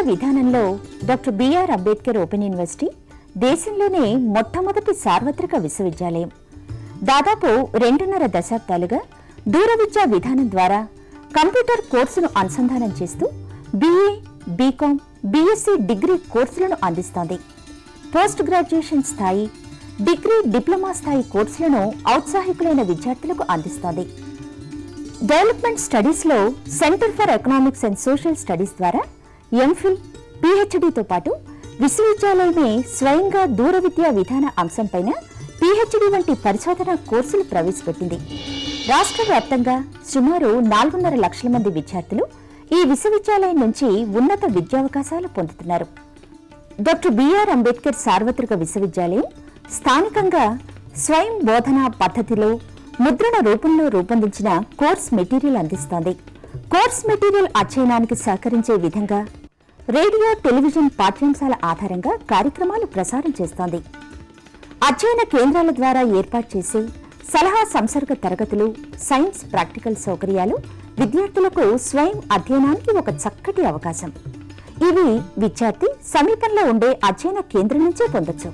శిక్షణా విధానంలో doctor B R Ambedkar open university దేశంలోనే మొట్టమొదటి సార్వత్రిక విశ్వవిద్యాలయం దాదాపు రెండున్నర దశాబ్దాలుగా దూర విద్యా విధానం ద్వారా కంప్యూటర్ కోర్సును అనుసంధానం చేస్తూ బీఏ బీకాం బీఎస్సీ డిగ్రీ కోర్సులను అందిస్తోంది పోస్ట్ గ్రాడ్యుయేషన్ స్థాయి డిగ్రీ డిప్లొమా స్థాయి కోర్సులను ఔత్సాహికులైన విద్యార్థులకు అందిస్తోంది డెవలప్మెంట్ స్టడీస్లో centre for economics and social studies ద్వారా ఎంఫిల్ పిహెచ్డితో పాటు విశ్వవిద్యాలయమే స్వయంగా దూర విద్యా విధాన అంశంపైన పిహెచ్డి వంటి పరిశోధన కోర్సులు ప్రవేశపెట్టింది రాష్ట్ర వ్యాప్తంగా సుమారు నాలుగున్నర లక్షల మంది విద్యార్థులు ఈ విశ్వవిద్యాలయం నుంచి ఉన్నత విద్యావకాశాలు పొందుతున్నారు డాక్టర్ బిఆర్ అంబేద్కర్ సార్వత్రిక విశ్వవిద్యాలయం స్థానికంగా స్వయం బోధనా పద్ధతిలో ముద్రణ రూపంలో రూపొందించిన కోర్స్ మెటీరియల్ అందిస్తోంది కోర్స్ మెటీరియల్ అధ్యయనానికి సహకరించే విధంగా రేడియో టెలివిజన్ పాఠ్యాంశాల ఆధారంగా కార్యక్రమాలు ప్రసారం చేస్తోంది అధ్యయన కేంద్రాల ద్వారా ఏర్పాటు చేసే సలహా సంసర్గ తరగతులు సైన్స్ ప్రాక్టికల్ సౌకర్యాలు విద్యార్థులకు స్వయం అధ్యయనానికి ఒక చక్కటి అవకాశం ఇవి విద్యార్థి సమీపంలో ఉండే అధ్యయన కేంద్రం నుంచే పొందొచ్చు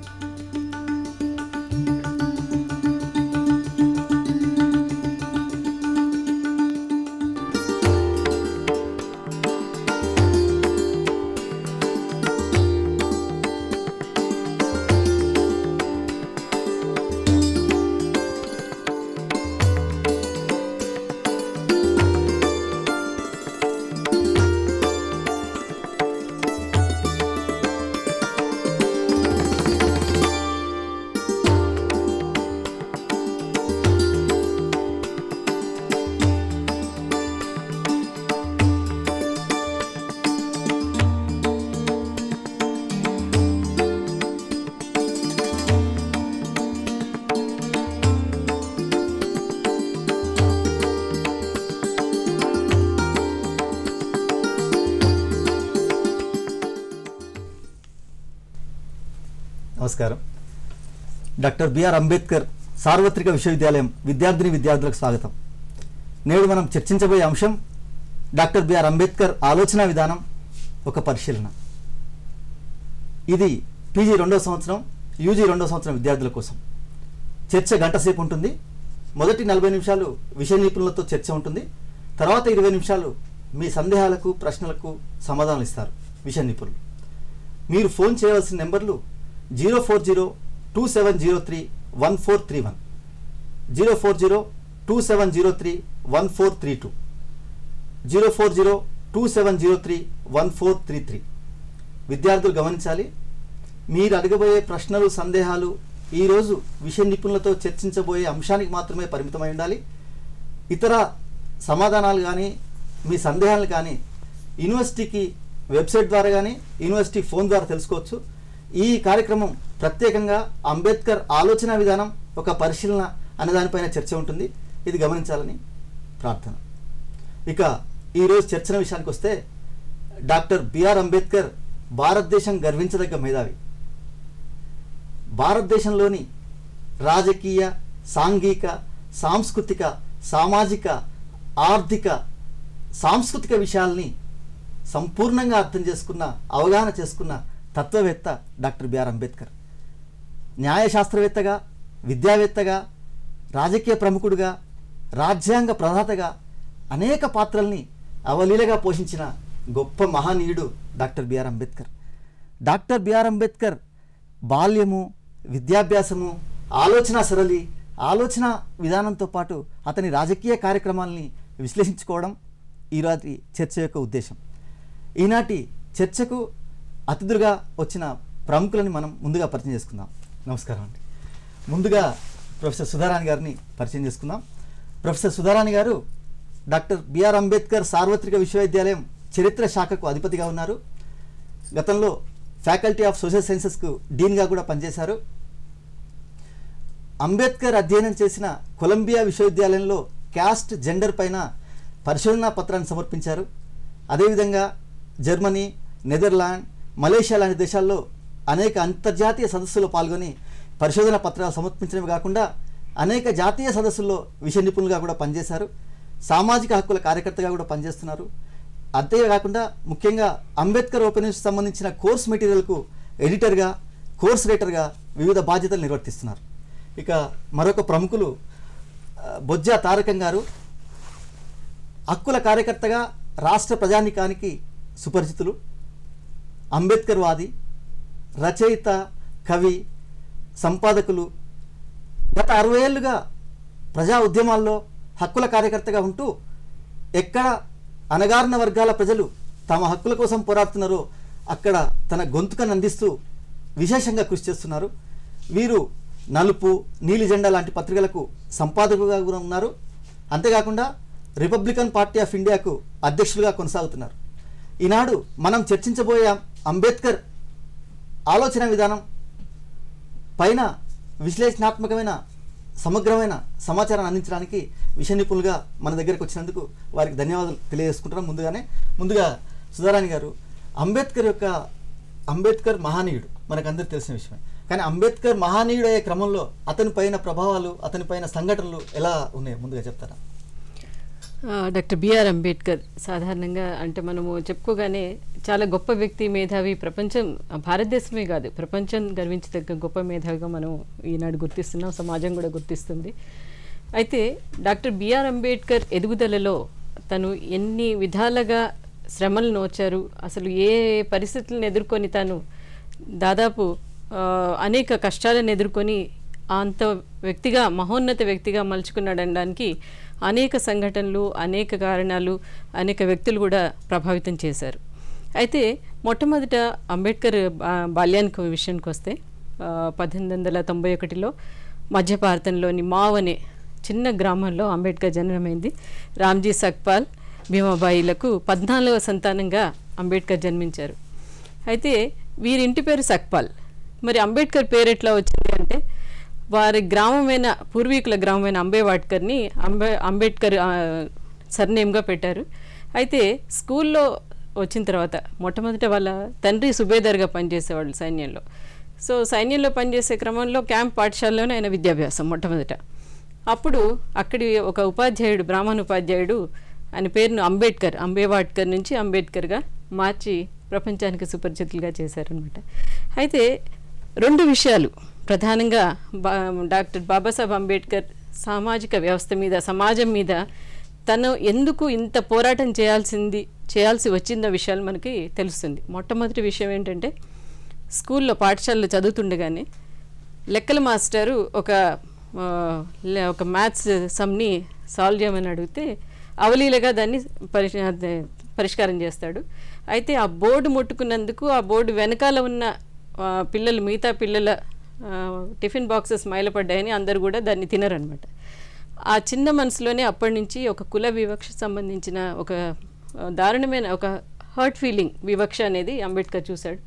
డాక్టర్ బిఆర్ అంబేద్కర్ సార్వత్రిక విశ్వవిద్యాలయం విద్యార్థిని విద్యార్థులకు స్వాగతం నేడు మనం చర్చించబోయే అంశం డాక్టర్ బిఆర్ అంబేద్కర్ ఆలోచన విధానం ఒక పరిశీలన ఇది పీజీ రెండో సంవత్సరం యూజీ రెండో సంవత్సరం విద్యార్థుల కోసం చర్చ గంట సేపు ఉంటుంది మొదటి నలభై నిమిషాలు విషయ నిపుణులతో చర్చ ఉంటుంది తర్వాత ఇరవై నిమిషాలు మీ సందేహాలకు ప్రశ్నలకు సమాధానాలు ఇస్తారు విషయ నిపుణులు మీరు ఫోన్ చేయవలసిన నెంబర్లు zero four zero two seven zero three one four three one zero four zero two seven zero three one four three two zero four zero two seven zero three one four three three విద్యార్థులు గమనించాలి మీరు అడగబోయే ప్రశ్నలు సందేహాలు ఈరోజు విషయ నిపుణులతో చర్చించబోయే అంశానికి మాత్రమే పరిమితమై ఉండాలి ఇతర సమాధానాలు కానీ మీ సందేహాలు కానీ యూనివర్సిటీకి వెబ్సైట్ ద్వారా కానీ యూనివర్సిటీ ఫోన్ ద్వారా తెలుసుకోవచ్చు ఈ కార్యక్రమం ప్రత్యేకంగా అంబేద్కర్ ఆలోచన విధానం ఒక పరిశీలన అనే దానిపైన చర్చ ఉంటుంది ఇది గమనించాలని ప్రార్థన ఇక ఈరోజు చర్చన విషయానికి వస్తే డాక్టర్ బిఆర్ అంబేద్కర్ భారతదేశం గర్వించదగ్గ మేధావి భారతదేశంలోని రాజకీయ సాంఘిక సాంస్కృతిక సామాజిక ఆర్థిక సాంస్కృతిక విషయాల్ని సంపూర్ణంగా అర్థం చేసుకున్న అవగాహన చేసుకున్న తత్వవేత్త డాక్టర్ బిఆర్ అంబేద్కర్ న్యాయశాస్త్రవేత్తగా విద్యావేత్తగా రాజకీయ ప్రముఖుడుగా రాజ్యాంగ ప్రధాతగా అనేక పాత్రల్ని అవలీలగా పోషించిన గొప్ప మహనీయుడు doctor B R Ambedkar doctor B R Ambedkar బాల్యము విద్యాభ్యాసము ఆలోచన సరళి ఆలోచన విధానంతో పాటు అతని రాజకీయ కార్యక్రమాల్ని విశ్లేషించుకోవడం ఈనాటి చర్చ యొక్క ఉద్దేశం ఈనాటి చర్చకు అతిథులుగా వచ్చిన ప్రముఖులని మనం ముందుగా పరిచయం చేసుకుందాం నమస్కారం అండి ముందుగా ప్రొఫెసర్ సుధారాణి గారిని పరిచయం చేసుకుందాం ప్రొఫెసర్ సుధారాణి గారు డాక్టర్ బిఆర్ అంబేద్కర్ సార్వత్రిక విశ్వవిద్యాలయం చరిత్ర శాఖకు అధిపతిగా ఉన్నారు గతంలో ఫ్యాకల్టీ ఆఫ్ సోషల్ సైన్సెస్కు డీన్గా కూడా పనిచేశారు అంబేద్కర్ అధ్యయనం చేసిన కొలంబియా విశ్వవిద్యాలయంలో క్యాస్ట్ జెండర్ పైన పరిశోధనా పత్రాన్ని సమర్పించారు అదేవిధంగా జర్మనీ నెదర్లాండ్ మలేషియా లాంటి దేశాల్లో అనేక అంతర్జాతీయ సదస్సులో పాల్గొని పరిశోధన పత్రాలు సమర్పించడమే కాకుండా అనేక జాతీయ సదస్సుల్లో విషయ నిపుణులుగా కూడా పనిచేశారు సామాజిక హక్కుల కార్యకర్తగా కూడా పనిచేస్తున్నారు అంతేకాకుండా ముఖ్యంగా అంబేద్కర్ ఓపెనింగ్స్ సంబంధించిన కోర్స్ మెటీరియల్కు ఎడిటర్గా కోర్స్ రైటర్గా వివిధ బాధ్యతలు నిర్వర్తిస్తున్నారు ఇక మరొక ప్రముఖులు బొజ్జ తారకం గారు హక్కుల కార్యకర్తగా రాష్ట్ర ప్రజానికానికి సుపరిచితులు అంబేద్కర్ వాది రచయిత కవి సంపాదకులు గత అరవై ఏళ్ళుగా ప్రజా ఉద్యమాల్లో హక్కుల కార్యకర్తగా ఉంటూ ఎక్కడ అనగారిన వర్గాల ప్రజలు తమ హక్కుల కోసం పోరాడుతున్నారో అక్కడ తన గొంతుకను అందిస్తూ విశేషంగా కృషి చేస్తున్నారు వీరు నలుపు నీలి జెండా లాంటి పత్రికలకు సంపాదకులుగా కూడా ఉన్నారు అంతేకాకుండా రిపబ్లికన్ పార్టీ ఆఫ్ ఇండియాకు అధ్యక్షులుగా కొనసాగుతున్నారు ఈనాడు మనం చర్చించబోయే అంబేద్కర్ ఆలోచన విధానం పైన విశ్లేషణాత్మకమైన సమగ్రమైన సమాచారాన్ని అందించడానికి విష నిపుణులుగా మన దగ్గరకు వచ్చినందుకు వారికి ధన్యవాదాలు తెలియజేసుకుంటున్నాం ముందుగానే ముందుగా సుధారాణి గారు అంబేద్కర్ యొక్క అంబేద్కర్ మహానీయుడు మనకందరూ తెలిసిన విషయమే కానీ అంబేద్కర్ మహానీయుడు అయ్యే క్రమంలో అతని పైన ప్రభావాలు అతని పైన సంఘటనలు ఎలా ఉన్నాయో ముందుగా చెప్తారా డాక్టర్ బిఆర్ అంబేద్కర్ సాధారణంగా అంటే మనము చెప్పుకోగానే చాలా గొప్ప వ్యక్తి మేధావి ప్రపంచం భారతదేశమే కాదు ప్రపంచం గర్వించదగ్గ గొప్ప మేధావిగా మనం ఈనాడు గుర్తిస్తున్నాం సమాజం కూడా గుర్తిస్తుంది అయితే డాక్టర్ బిఆర్ అంబేద్కర్ ఎదుగుదలలో తను ఎన్ని విధాలుగా శ్రమలు నోచారు అసలు ఏ పరిస్థితులను ఎదుర్కొని తను దాదాపు అనేక కష్టాలను ఎదుర్కొని అంత వ్యక్తిగా మహోన్నత వ్యక్తిగా మలుచుకున్నాడనడానికి అనేక సంఘటనలు అనేక కారణాలు అనేక వ్యక్తులు కూడా ప్రభావితం చేశారు అయితే మొట్టమొదట అంబేద్కర్ బాల్యానికి విషయానికి వస్తే పద్దెనిమిది వందల తొంభై ఒకటిలో మధ్య భారతంలోని మావ్ అనే చిన్న గ్రామంలో అంబేద్కర్ జన్మమైంది రామ్జీ సక్పాల్ భీమాబాయిలకు పద్నాలుగవ సంతానంగా అంబేద్కర్ జన్మించారు అయితే వీరింటి పేరు సక్పాల్ మరి అంబేద్కర్ పేరు ఎట్లా వచ్చింది అంటే వారి గ్రామమైన పూర్వీకుల గ్రామమైన అంబేవాడ్కర్ని అంబే అంబేద్కర్ సర్నేమ్గా పెట్టారు అయితే స్కూల్లో వచ్చిన తర్వాత మొట్టమొదట వాళ్ళ తండ్రి సుబేదార్గా పనిచేసేవాళ్ళు సైన్యంలో సో సైన్యంలో పనిచేసే క్రమంలో క్యాంప్ పాఠశాలలోనే ఆయన విద్యాభ్యాసం మొట్టమొదట అప్పుడు అక్కడి ఒక ఉపాధ్యాయుడు బ్రాహ్మణ ఉపాధ్యాయుడు ఆయన పేరును అంబేద్కర్ అంబేవాడ్కర్ నుంచి అంబేద్కర్గా మార్చి ప్రపంచానికి సుపరిచితులుగా చేశారనమాట అయితే రెండు విషయాలు ప్రధానంగా డాక్టర్ బాబాసాహెబ్ అంబేద్కర్ సామాజిక వ్యవస్థ మీద సమాజం మీద తను ఎందుకు ఇంత పోరాటం చేయాల్సింది చేయాల్సి వచ్చిందో విషయాలు మనకి తెలుస్తుంది మొట్టమొదటి విషయం ఏంటంటే స్కూల్లో పాఠశాలలో చదువుతుండగానే లెక్కల మాస్టరు ఒక ఒక మ్యాథ్స్ సమ్ని సాల్వ్ చేయమని అడిగితే అవలీలగా దాన్ని పరి పరిష్కారం చేస్తాడు అయితే ఆ బోర్డు ముట్టుకున్నందుకు ఆ బోర్డు వెనకాల ఉన్న పిల్లలు మిగతా పిల్లల టిఫిన్ బాక్సెస్ మైలపడ్డాయని అందరు కూడా దాన్ని తినరనమాట ఆ చిన్న మనసులోనే అప్పటి నుంచి ఒక కుల వివక్ష సంబంధించిన ఒక దారుణమైన ఒక హర్ట్ ఫీలింగ్ వివక్ష అనేది అంబేద్కర్ చూశాడు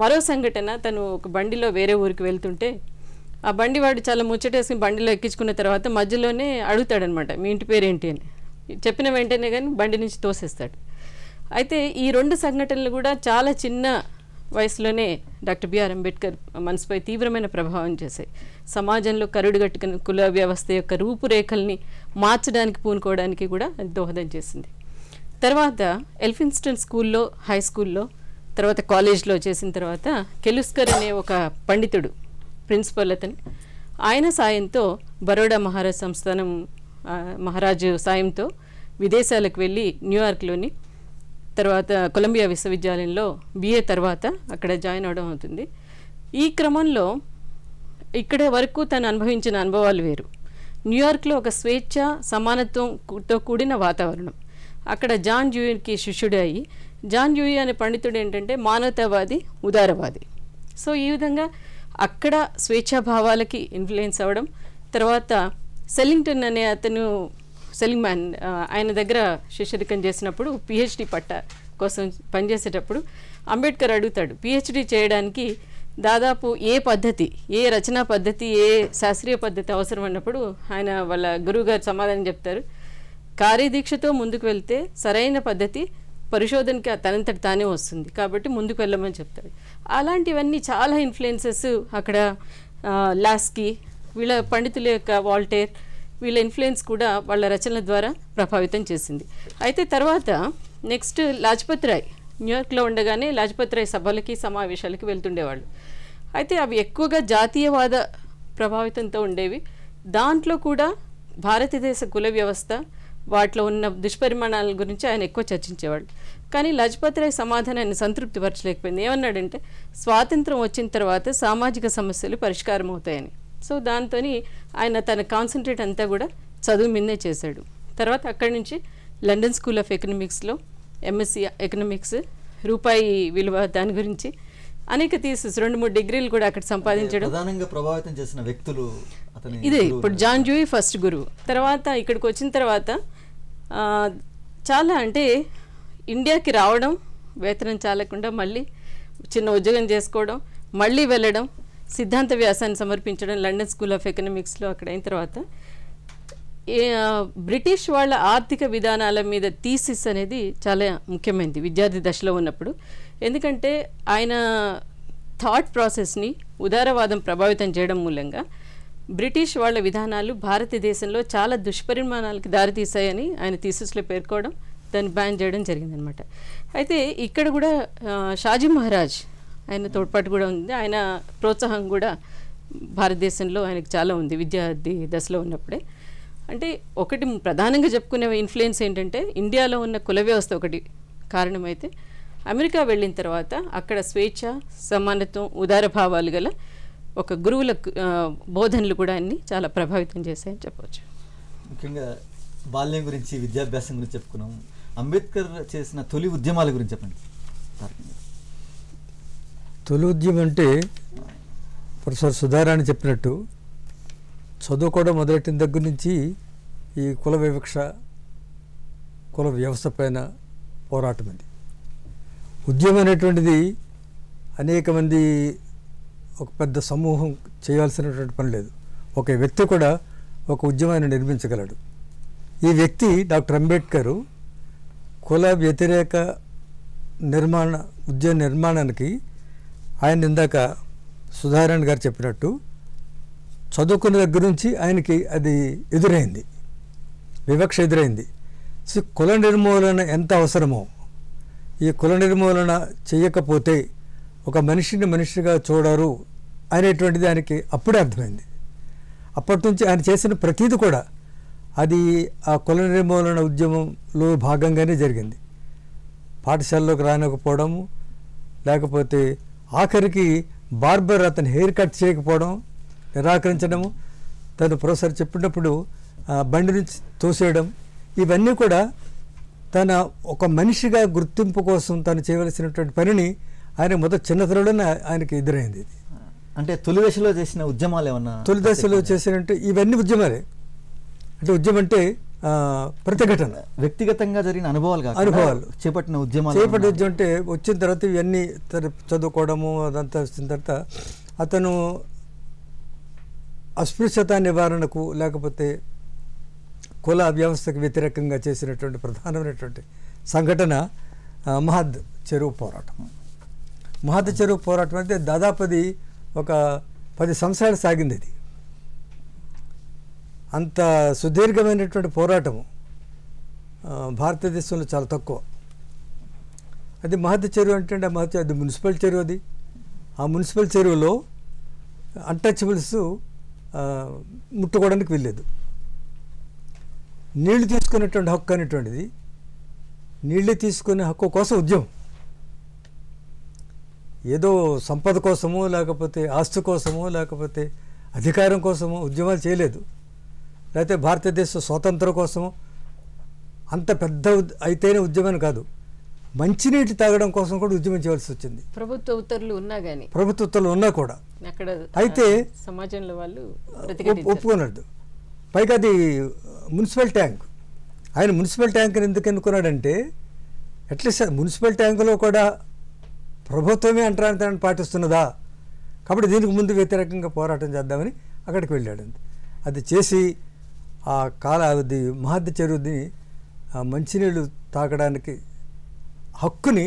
మరో సంఘటన తను ఒక బండిలో వేరే ఊరికి వెళ్తుంటే ఆ బండి వాడు చాలా ముచ్చటేసుకుని బండిలో ఎక్కించుకున్న తర్వాత మధ్యలోనే అడుగుతాడనమాట మీ ఇంటి పేరేంటి అని చెప్పిన వెంటనే కానీ బండి నుంచి తోసేస్తాడు అయితే ఈ రెండు సంఘటనలు కూడా చాలా చిన్న వయసులోనే డాక్టర్ బిఆర్ అంబేద్కర్ మనసుపై తీవ్రమైన ప్రభావం చేశాయి సమాజంలో కట్టుకున్న కుల వ్యవస్థ యొక్క రూపురేఖల్ని మార్చడానికి పూనుకోవడానికి కూడా దోహదం చేసింది తర్వాత ఎల్ఫిన్స్టన్ స్కూల్లో హై స్కూల్లో తర్వాత కాలేజ్లో చేసిన తర్వాత కెలుస్కర్ అనే ఒక పండితుడు ప్రిన్సిపల్ అతను ఆయన సాయంతో బరోడా మహారాజ్ సంస్థానం మహారాజు సాయంతో విదేశాలకు వెళ్ళి న్యూయార్క్లోని తర్వాత కొలంబియా విశ్వవిద్యాలయంలో బిఏ తర్వాత అక్కడ జాయిన్ అవడం అవుతుంది ఈ క్రమంలో ఇక్కడ వరకు తను అనుభవించిన అనుభవాలు వేరు న్యూయార్క్లో ఒక స్వేచ్ఛ సమానత్వంతో కూడిన వాతావరణం అక్కడ జాన్ జ్యూయిన్కి శిష్యుడే అయ్యి జాన్ జ్యూయి అనే పండితుడు ఏంటంటే మానవతావాది ఉదారవాది సో ఈ విధంగా అక్కడ స్వేచ్ఛాభావాలకి ఇన్ఫ్లుయెన్స్ అవ్వడం తర్వాత సెల్లింగ్టన్ అనే అతను సెలింగ్మ్యాన్ ఆయన దగ్గర శిష్యరికం చేసినప్పుడు పిహెచ్డి పట్ట కోసం పనిచేసేటప్పుడు అంబేద్కర్ అడుగుతాడు పిహెచ్డి చేయడానికి దాదాపు ఏ పద్ధతి ఏ రచనా పద్ధతి ఏ శాస్త్రీయ పద్ధతి అవసరం అన్నప్పుడు ఆయన వాళ్ళ గురువుగారు సమాధానం చెప్తారు కార్యదీక్షతో ముందుకు వెళ్తే సరైన పద్ధతి పరిశోధనకి తనంతటి తానే వస్తుంది కాబట్టి ముందుకు వెళ్ళమని చెప్తాడు అలాంటివన్నీ చాలా ఇన్ఫ్లుయెన్సెస్ అక్కడ లాస్కి వీళ్ళ పండితుల యొక్క వాల్టేర్ వీళ్ళ ఇన్ఫ్లుయెన్స్ కూడా వాళ్ళ రచనల ద్వారా ప్రభావితం చేసింది అయితే తర్వాత నెక్స్ట్ లాజ్పత్ రాయ్ న్యూయార్క్లో ఉండగానే లాజ్పత్ రాయ్ సభలకి సమావేశాలకి వెళ్తుండేవాళ్ళు అయితే అవి ఎక్కువగా జాతీయవాద ప్రభావితంతో ఉండేవి దాంట్లో కూడా భారతదేశ కుల వ్యవస్థ వాటిలో ఉన్న దుష్పరిమాణాల గురించి ఆయన ఎక్కువ చర్చించేవాళ్ళు కానీ లజపతి రాయ్ సమాధానాన్ని సంతృప్తిపరచలేకపోయింది ఏమన్నాడంటే స్వాతంత్రం వచ్చిన తర్వాత సామాజిక సమస్యలు పరిష్కారం అవుతాయని సో దాంతో ఆయన తన కాన్సన్ట్రేట్ అంతా కూడా చదువు మీదే చేశాడు తర్వాత అక్కడి నుంచి లండన్ స్కూల్ ఆఫ్ ఎకనమిక్స్లో ఎంఎస్సి ఎకనమిక్స్ రూపాయి విలువ దాని గురించి అనేక థీసిస్ రెండు మూడు డిగ్రీలు కూడా అక్కడ సంపాదించడం ప్రభావితం చేసిన వ్యక్తులు ఇదే ఇప్పుడు జాన్ జూయి ఫస్ట్ గురువు తర్వాత ఇక్కడికి వచ్చిన తర్వాత చాలా అంటే ఇండియాకి రావడం వేతనం చాలకుండా మళ్ళీ చిన్న ఉద్యోగం చేసుకోవడం మళ్ళీ వెళ్ళడం సిద్ధాంత వ్యాసాన్ని సమర్పించడం లండన్ స్కూల్ ఆఫ్ ఎకనామిక్స్లో అక్కడైన తర్వాత బ్రిటిష్ వాళ్ళ ఆర్థిక విధానాల మీద థీసిస్ అనేది చాలా ముఖ్యమైనది విద్యార్థి దశలో ఉన్నప్పుడు ఎందుకంటే ఆయన థాట్ ప్రాసెస్ని ఉదారవాదం ప్రభావితం చేయడం మూలంగా బ్రిటిష్ వాళ్ళ విధానాలు భారతదేశంలో చాలా దుష్పరిమాణాలకి దారితీశాయని ఆయన థీసిస్లో పేర్కోవడం దాన్ని బ్యాన్ చేయడం జరిగిందనమాట అయితే ఇక్కడ కూడా షాజీ మహారాజ్ ఆయన తోడ్పాటు కూడా ఉంది ఆయన ప్రోత్సాహం కూడా భారతదేశంలో ఆయనకు చాలా ఉంది విద్యార్థి దశలో ఉన్నప్పుడే అంటే ఒకటి ప్రధానంగా చెప్పుకునే ఇన్ఫ్లుయెన్స్ ఏంటంటే ఇండియాలో ఉన్న కుల వ్యవస్థ ఒకటి కారణమైతే అమెరికా వెళ్ళిన తర్వాత అక్కడ స్వేచ్ఛ సమానత్వం ఉదార భావాలు గల ఒక గురువుల బోధనలు కూడా అన్ని చాలా ప్రభావితం చేశాయని చెప్పవచ్చు ముఖ్యంగా బాల్యం గురించి విద్యాభ్యాసం గురించి చెప్పుకున్నాం అంబేద్కర్ చేసిన తొలి ఉద్యమాల గురించి చెప్పండి ఉద్యమం అంటే ప్రొఫెసర్ సుధారాణి చెప్పినట్టు చదువుకోవడం మొదలెట్టిన దగ్గర నుంచి ఈ కుల వివక్ష కుల వ్యవస్థ పైన పోరాటం ఇది ఉద్యమం అనేటువంటిది అనేక మంది ఒక పెద్ద సమూహం చేయాల్సినటువంటి పని లేదు ఒక వ్యక్తి కూడా ఒక ఉద్యమాన్ని నిర్మించగలడు ఈ వ్యక్తి డాక్టర్ అంబేద్కర్ కుల వ్యతిరేక నిర్మాణ ఉద్యమ నిర్మాణానికి ఆయన ఇందాక సుధారాణ్ గారు చెప్పినట్టు చదువుకున్న దగ్గర నుంచి ఆయనకి అది ఎదురైంది వివక్ష ఎదురైంది సో కుల నిర్మూలన ఎంత అవసరమో ఈ కుల నిర్మూలన చేయకపోతే ఒక మనిషిని మనిషిగా చూడరు అనేటువంటిది ఆయనకి అప్పుడే అర్థమైంది అప్పటి నుంచి ఆయన చేసిన ప్రతీది కూడా అది ఆ కుల నిర్మూలన ఉద్యమంలో భాగంగానే జరిగింది పాఠశాలలోకి రానకపోవడము లేకపోతే ఆఖరికి బార్బర్ అతను హెయిర్ కట్ చేయకపోవడం నిరాకరించడము తను ప్రొఫెసర్ చెప్పినప్పుడు బండి నుంచి తోసేయడం ఇవన్నీ కూడా తన ఒక మనిషిగా గుర్తింపు కోసం తను చేయవలసినటువంటి పనిని ఆయన మొదటి చిన్నతనలోనే ఆయనకి ఎదురైంది అంటే తొలి దశలో చేసిన ఉద్యమాలు ఏమన్నా తొలి దశలో చేసినట్టు ఇవన్నీ ఉద్యమాలే అంటే ఉద్యమం అంటే ప్రతిఘటన వ్యక్తిగతంగా జరిగిన అనుభవాలు కాదు అనుభవాలు చేపట్టిన ఉద్యమాలు చేపట్టిన ఉద్యమం అంటే వచ్చిన తర్వాత ఇవన్నీ చదువుకోవడము అదంతా వచ్చిన తర్వాత అతను అస్పృశ్యత నివారణకు లేకపోతే కుల వ్యవస్థకు వ్యతిరేకంగా చేసినటువంటి ప్రధానమైనటువంటి సంఘటన మహద్ చెరువు పోరాటం మహద్ చెరువు పోరాటం అంటే దాదాపు ఒక పది సంవత్సరాలు సాగింది అది అంత సుదీర్ఘమైనటువంటి పోరాటము భారతదేశంలో చాలా తక్కువ అది మహత్య చెరువు అంటే ఆ మహత్య అది మున్సిపల్ చెరువు అది ఆ మున్సిపల్ చెరువులో అన్టచబుల్స్ ముట్టుకోవడానికి వెళ్ళలేదు నీళ్లు తీసుకునేటువంటి హక్కు అనేటువంటిది నీళ్లు తీసుకునే హక్కు కోసం ఉద్యమం ఏదో సంపద కోసమో లేకపోతే ఆస్తి కోసమో లేకపోతే అధికారం కోసమో ఉద్యమాలు చేయలేదు లేకపోతే భారతదేశ స్వాతంత్రం కోసం అంత పెద్ద అయితేనే ఉద్యమం కాదు మంచినీటి తాగడం కోసం కూడా ఉద్యమం చేయాల్సి వచ్చింది ప్రభుత్వ ఉత్తర్వులు ఉన్నా కానీ ప్రభుత్వ ఉత్తర్వులు ఉన్నా కూడా అయితే సమాజంలో వాళ్ళు ఒప్పుకున్నాడు పైగా అది మున్సిపల్ ట్యాంక్ ఆయన మున్సిపల్ ట్యాంక్ని ఎందుకు ఎన్నుకున్నాడంటే అట్లీస్ట్ మున్సిపల్ ట్యాంకులో కూడా ప్రభుత్వమే అంటరానితనాన్ని పాటిస్తున్నదా కాబట్టి దీనికి ముందు వ్యతిరేకంగా పోరాటం చేద్దామని అక్కడికి వెళ్ళాడు అది చేసి ఆ కాల అది మహాద్య చెరువుని మంచినీళ్ళు తాగడానికి హక్కుని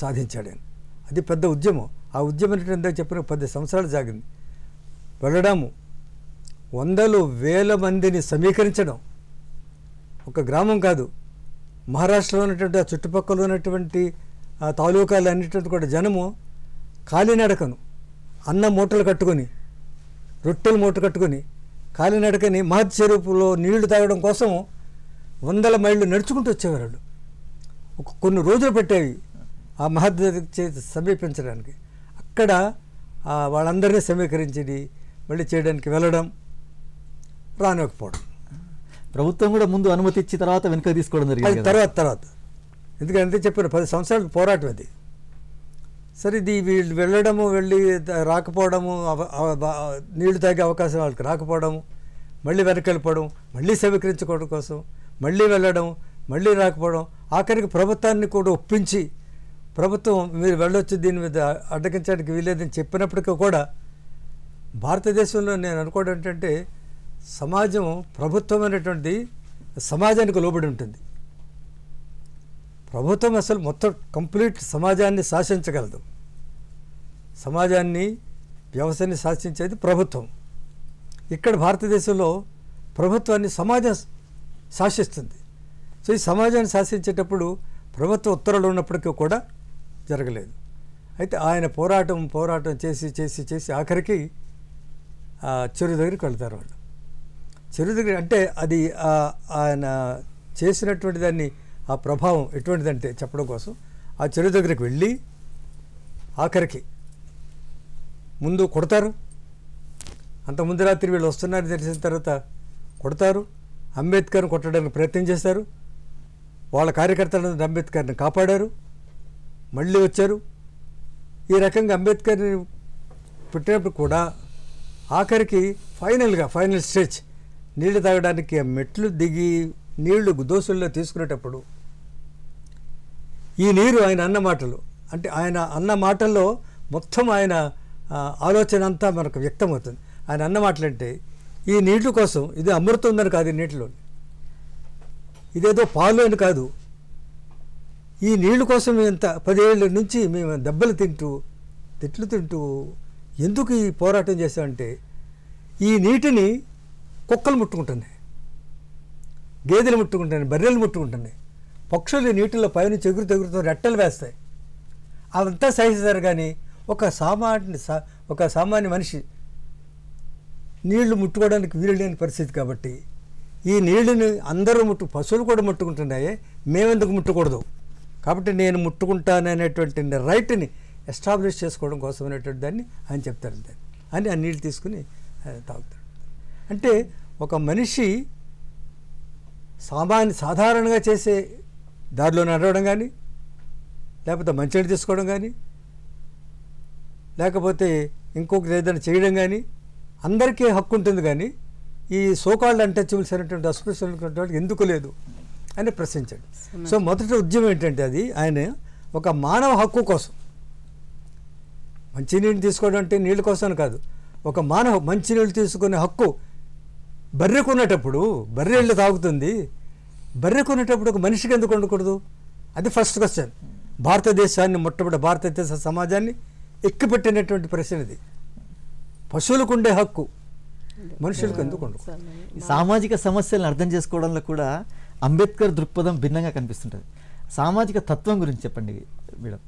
సాధించాడు అది పెద్ద ఉద్యమం ఆ ఉద్యమం ఏంటంటే చెప్పిన పది సంవత్సరాలు జాగింది వెళ్ళడము వందలు వేల మందిని సమీకరించడం ఒక గ్రామం కాదు మహారాష్ట్రలో ఉన్నటువంటి ఆ చుట్టుపక్కల ఉన్నటువంటి తాలూకాలు అన్నిటి కూడా జనము కాలినడకను అన్న మూటలు కట్టుకొని రొట్టెలు మూట కట్టుకొని కాలినడకని మహత్ చెరుపులో నీళ్లు తాగడం కోసం వందల మైళ్ళు నడుచుకుంటూ వచ్చేవారు కొన్ని రోజులు పెట్టేవి ఆ మహద్ సమీపించడానికి అక్కడ వాళ్ళందరినీ సమీకరించి మళ్ళీ చేయడానికి వెళ్ళడం రానివ్వకపోవడం ప్రభుత్వం కూడా ముందు అనుమతి ఇచ్చి తర్వాత వెనుక తీసుకోవడం జరిగింది తర్వాత తర్వాత ఎందుకంటే చెప్పిన పది సంవత్సరాలకు పోరాటం అది సరే ఇది వీళ్ళు వెళ్ళడము వెళ్ళి రాకపోవడము నీళ్లు తాగే అవకాశం వాళ్ళకి రాకపోవడము మళ్ళీ వెనక్కి వెళ్ళిపోవడం మళ్ళీ సమీకరించుకోవడం కోసం మళ్ళీ వెళ్ళడం మళ్ళీ రాకపోవడం ఆఖరికి ప్రభుత్వాన్ని కూడా ఒప్పించి ప్రభుత్వం మీరు వెళ్ళొచ్చు దీని మీద అడ్డగించడానికి వీలేదని చెప్పినప్పటికీ కూడా భారతదేశంలో నేను అనుకోవడం ఏంటంటే సమాజం ప్రభుత్వం అనేటువంటిది సమాజానికి లోబడి ఉంటుంది ప్రభుత్వం అసలు మొత్తం కంప్లీట్ సమాజాన్ని శాసించగలదు సమాజాన్ని వ్యవసాయాన్ని శాసించేది ప్రభుత్వం ఇక్కడ భారతదేశంలో ప్రభుత్వాన్ని సమాజం శాసిస్తుంది సో ఈ సమాజాన్ని శాసించేటప్పుడు ప్రభుత్వ ఉత్తర్వులు ఉన్నప్పటికీ కూడా జరగలేదు అయితే ఆయన పోరాటం పోరాటం చేసి చేసి చేసి ఆఖరికి చెరువు దగ్గరికి వెళ్తారు వాళ్ళు చెరువు దగ్గర అంటే అది ఆయన చేసినటువంటి దాన్ని ఆ ప్రభావం ఎటువంటిదంటే చెప్పడం కోసం ఆ చెరువు దగ్గరికి వెళ్ళి ఆఖరికి ముందు కొడతారు అంత ముందు రాత్రి వీళ్ళు వస్తున్నారని తెలిసిన తర్వాత కొడతారు అంబేద్కర్ని కొట్టడానికి ప్రయత్నం చేశారు వాళ్ళ కార్యకర్తల అంబేద్కర్ని కాపాడారు మళ్ళీ వచ్చారు ఈ రకంగా అంబేద్కర్ని పెట్టినప్పుడు కూడా ఆఖరికి ఫైనల్గా ఫైనల్ స్టేజ్ నీళ్లు తాగడానికి మెట్లు దిగి నీళ్లు గుద్దోసుల్లో తీసుకునేటప్పుడు ఈ నీరు ఆయన అన్న మాటలు అంటే ఆయన అన్న మాటల్లో మొత్తం ఆయన ఆలోచన అంతా మనకు వ్యక్తమవుతుంది ఆయన అన్న అంటే ఈ నీటి కోసం ఇది అమృతం ఉందని కాదు ఈ నీటిలో ఇదేదో పాలు అని కాదు ఈ నీళ్ళు కోసం ఇంత పదేళ్ళ నుంచి మేము దెబ్బలు తింటూ తిట్లు తింటూ ఎందుకు ఈ పోరాటం చేసామంటే ఈ నీటిని కుక్కలు ముట్టుకుంటున్నాయి గేదెలు ముట్టుకుంటాయి బర్రెలు ముట్టుకుంటుంది పక్షులు నీటిలో పైన చెగురు తెగురుతో రెట్టలు వేస్తాయి అవంతా సహిస్తారు కానీ ఒక సామాన్య ఒక సామాన్య మనిషి నీళ్లు ముట్టుకోవడానికి వీలు లేని పరిస్థితి కాబట్టి ఈ నీళ్ళని అందరూ ముట్టు పశువులు కూడా ముట్టుకుంటున్నాయి మేమెందుకు ముట్టకూడదు కాబట్టి నేను ముట్టుకుంటాననేటువంటి రైట్ని ఎస్టాబ్లిష్ చేసుకోవడం కోసం అనేటువంటి దాన్ని ఆయన చెప్తారు దాన్ని అని ఆ నీళ్ళు తీసుకుని తాగుతాడు అంటే ఒక మనిషి సామాన్య సాధారణంగా చేసే దారిలో నడవడం కానీ లేకపోతే మంచినీళ్ళు తీసుకోవడం కానీ లేకపోతే ఇంకొకటి ఏదైనా చేయడం కానీ అందరికీ హక్కు ఉంటుంది కానీ ఈ సోకాళ్ళు అంటచబుల్స్ అనేటువంటి అస్పృశ్యులు అనేటువంటి ఎందుకు లేదు అని ప్రశ్నించాడు సో మొదటి ఉద్యమం ఏంటంటే అది ఆయన ఒక మానవ హక్కు కోసం మంచినీళ్ళు తీసుకోవడం అంటే నీళ్ళ కోసం కాదు ఒక మానవ మంచినీళ్ళు తీసుకునే హక్కు బర్రె కొనేటప్పుడు బర్రె వెళ్ళి తాగుతుంది బర్రె కొనేటప్పుడు ఒక మనిషికి ఎందుకు ఉండకూడదు అది ఫస్ట్ క్వశ్చన్ భారతదేశాన్ని మొట్టమొదటి భారతదేశ సమాజాన్ని ఎక్కిపెట్టినటువంటి ప్రశ్న ఇది పశువులకు ఉండే హక్కు మనుషులకు ఎందుకు సామాజిక సమస్యలను అర్థం చేసుకోవడంలో కూడా అంబేద్కర్ దృక్పథం భిన్నంగా కనిపిస్తుంటుంది సామాజిక తత్వం గురించి చెప్పండి మేడం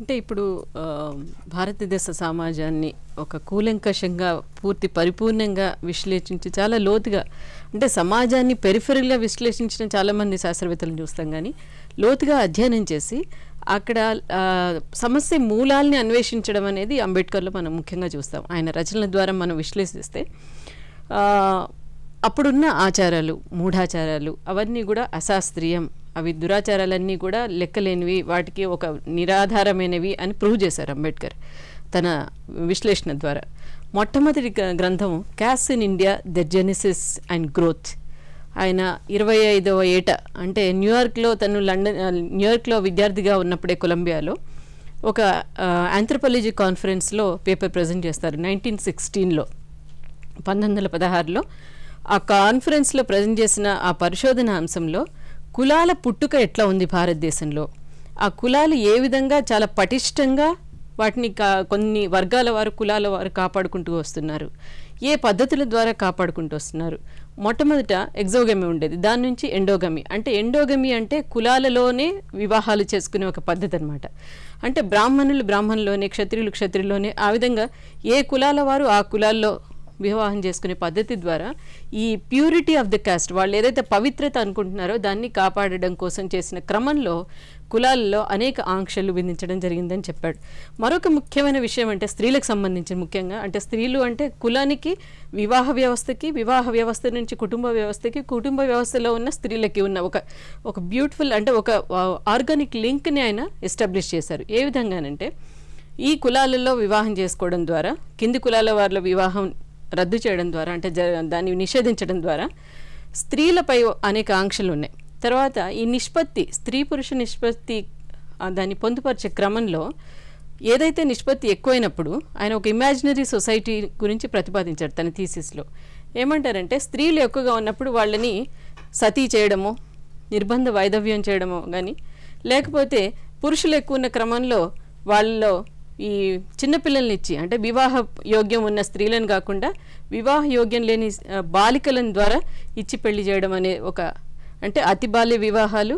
అంటే ఇప్పుడు భారతదేశ సమాజాన్ని ఒక కూలంకషంగా పూర్తి పరిపూర్ణంగా విశ్లేషించి చాలా లోతుగా అంటే సమాజాన్ని పెరిఫెరల్గా విశ్లేషించిన చాలామంది శాస్త్రవేత్తలను చూస్తాం కానీ లోతుగా అధ్యయనం చేసి అక్కడ సమస్య మూలాల్ని అన్వేషించడం అనేది అంబేద్కర్లో మనం ముఖ్యంగా చూస్తాం ఆయన రచనల ద్వారా మనం విశ్లేషిస్తే అప్పుడున్న ఆచారాలు మూఢాచారాలు అవన్నీ కూడా అశాస్త్రీయం అవి దురాచారాలన్నీ కూడా లెక్కలేనివి వాటికి ఒక నిరాధారమైనవి అని ప్రూవ్ చేశారు అంబేద్కర్ తన విశ్లేషణ ద్వారా మొట్టమొదటి గ్రంథం castes in India the genesis and growth ఆయన ఇరవై ఐదవ ఏట అంటే న్యూయార్క్లో తను లండన్ న్యూయార్క్లో విద్యార్థిగా ఉన్నప్పుడే కొలంబియాలో ఒక ఆంథ్రపాలజీ కాన్ఫరెన్స్లో పేపర్ ప్రజెంట్ చేస్తారు నైన్టీన్ సిక్స్టీన్లో పంతొమ్మిది వందల పదహారులో ఆ కాన్ఫరెన్స్లో ప్రజెంట్ చేసిన ఆ పరిశోధన అంశంలో కులాల పుట్టుక ఎట్లా ఉంది భారతదేశంలో ఆ కులాలు ఏ విధంగా చాలా పటిష్టంగా వాటిని కా కొన్ని వర్గాల వారు కులాల వారు కాపాడుకుంటూ వస్తున్నారు ఏ పద్ధతుల ద్వారా కాపాడుకుంటూ వస్తున్నారు మొట్టమొదట ఎగ్జోగమి ఉండేది దాని నుంచి ఎండోగమి అంటే ఎండోగమి అంటే కులాలలోనే వివాహాలు చేసుకునే ఒక పద్ధతి అనమాట అంటే బ్రాహ్మణులు బ్రాహ్మణులోనే క్షత్రియులు క్షత్రియులోనే ఆ విధంగా ఏ కులాల వారు ఆ కులాల్లో వివాహం చేసుకునే పద్ధతి ద్వారా ఈ ప్యూరిటీ ఆఫ్ ద కాస్ట్ వాళ్ళు ఏదైతే పవిత్రత అనుకుంటున్నారో దాన్ని కాపాడడం కోసం చేసిన క్రమంలో కులాలలో అనేక ఆంక్షలు విధించడం జరిగిందని చెప్పాడు మరొక ముఖ్యమైన విషయం అంటే స్త్రీలకు సంబంధించి ముఖ్యంగా అంటే స్త్రీలు అంటే కులానికి వివాహ వ్యవస్థకి వివాహ వ్యవస్థ నుంచి కుటుంబ వ్యవస్థకి కుటుంబ వ్యవస్థలో ఉన్న స్త్రీలకి ఉన్న ఒక ఒక బ్యూటిఫుల్ అంటే ఒక ఆర్గానిక్ లింక్ని ఆయన ఎస్టాబ్లిష్ చేశారు ఏ విధంగానంటే ఈ కులాలలో వివాహం చేసుకోవడం ద్వారా కింది కులాల వారిలో వివాహం రద్దు చేయడం ద్వారా అంటే దాన్ని నిషేధించడం ద్వారా స్త్రీలపై అనేక ఆంక్షలు ఉన్నాయి తర్వాత ఈ నిష్పత్తి స్త్రీ పురుష నిష్పత్తి దాన్ని పొందుపరిచే క్రమంలో ఏదైతే నిష్పత్తి ఎక్కువైనప్పుడు ఆయన ఒక ఇమాజినరీ సొసైటీ గురించి ప్రతిపాదించాడు తన థీసిస్లో ఏమంటారంటే స్త్రీలు ఎక్కువగా ఉన్నప్పుడు వాళ్ళని సతీ చేయడమో నిర్బంధ వైధవ్యం చేయడమో కానీ లేకపోతే పురుషులు ఎక్కువ ఉన్న క్రమంలో వాళ్ళలో ఈ చిన్నపిల్లల్ని ఇచ్చి అంటే వివాహ యోగ్యం ఉన్న స్త్రీలను కాకుండా వివాహ యోగ్యం లేని బాలికలను ద్వారా ఇచ్చి పెళ్లి చేయడం అనే ఒక అంటే అతి బాల్య వివాహాలు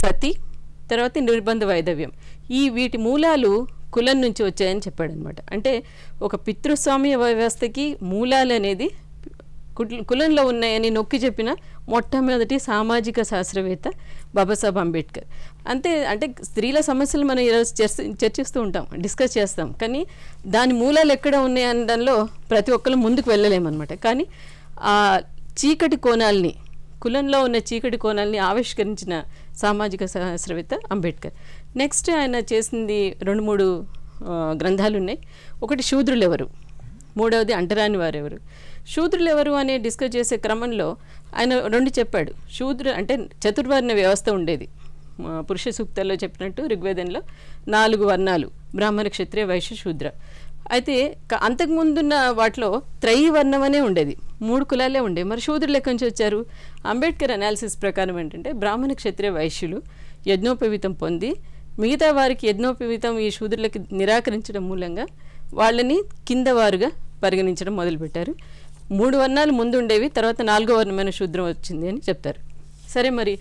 సతి తర్వాత నిర్బంధ వైధవ్యం ఈ వీటి మూలాలు కులం నుంచి వచ్చాయని చెప్పాడు అనమాట అంటే ఒక పితృస్వామ్య వ్యవస్థకి మూలాలు అనేది కులంలో ఉన్నాయని నొక్కి చెప్పిన మొట్టమొదటి సామాజిక శాస్త్రవేత్త బాబాసాహెబ్ అంబేద్కర్ అంతే అంటే స్త్రీల సమస్యలు మనం ఈరోజు చర్చిస్తూ ఉంటాం డిస్కస్ చేస్తాం కానీ దాని మూలాలు ఎక్కడ ఉన్నాయన్న దానిలో ప్రతి ఒక్కరు ముందుకు వెళ్ళలేమన్నమాట కానీ ఆ చీకటి కోణాలని కులంలో ఉన్న చీకటి కోణాలని ఆవిష్కరించిన సామాజిక శాస్త్రవేత్త అంబేద్కర్ నెక్స్ట్ ఆయన చేసింది రెండు మూడు గ్రంథాలు ఉన్నాయి ఒకటి శూద్రులు ఎవరు మూడవది అంటరాని వారెవరు శూద్రులు ఎవరు అనే డిస్కస్ చేసే క్రమంలో ఆయన రెండు చెప్పాడు శూద్రు అంటే చతుర్వర్ణ వ్యవస్థ ఉండేది పురుష సూక్తాల్లో చెప్పినట్టు ఋగ్వేదంలో నాలుగు వర్ణాలు బ్రాహ్మణ క్షత్రియ వైశ్య శూద్ర అయితే అంతకుముందున్న వాటిలో త్రయీ వర్ణం ఉండేది మూడు కులాలే ఉండే మరి శూద్రులు ఎక్కడి నుంచి వచ్చారు అంబేద్కర్ అనాలిసిస్ ప్రకారం ఏంటంటే బ్రాహ్మణ క్షత్రియ వైశ్యులు యజ్ఞోపవీతం పొంది మిగతా వారికి యజ్ఞోపవీతం ఈ శూద్రులకి నిరాకరించడం మూలంగా వాళ్ళని కింద వారుగా పరిగణించడం మొదలుపెట్టారు మూడు వర్ణాలు ముందుండేవి తర్వాత నాలుగో వర్ణమైన శూద్రం వచ్చింది అని చెప్తారు సరే మరి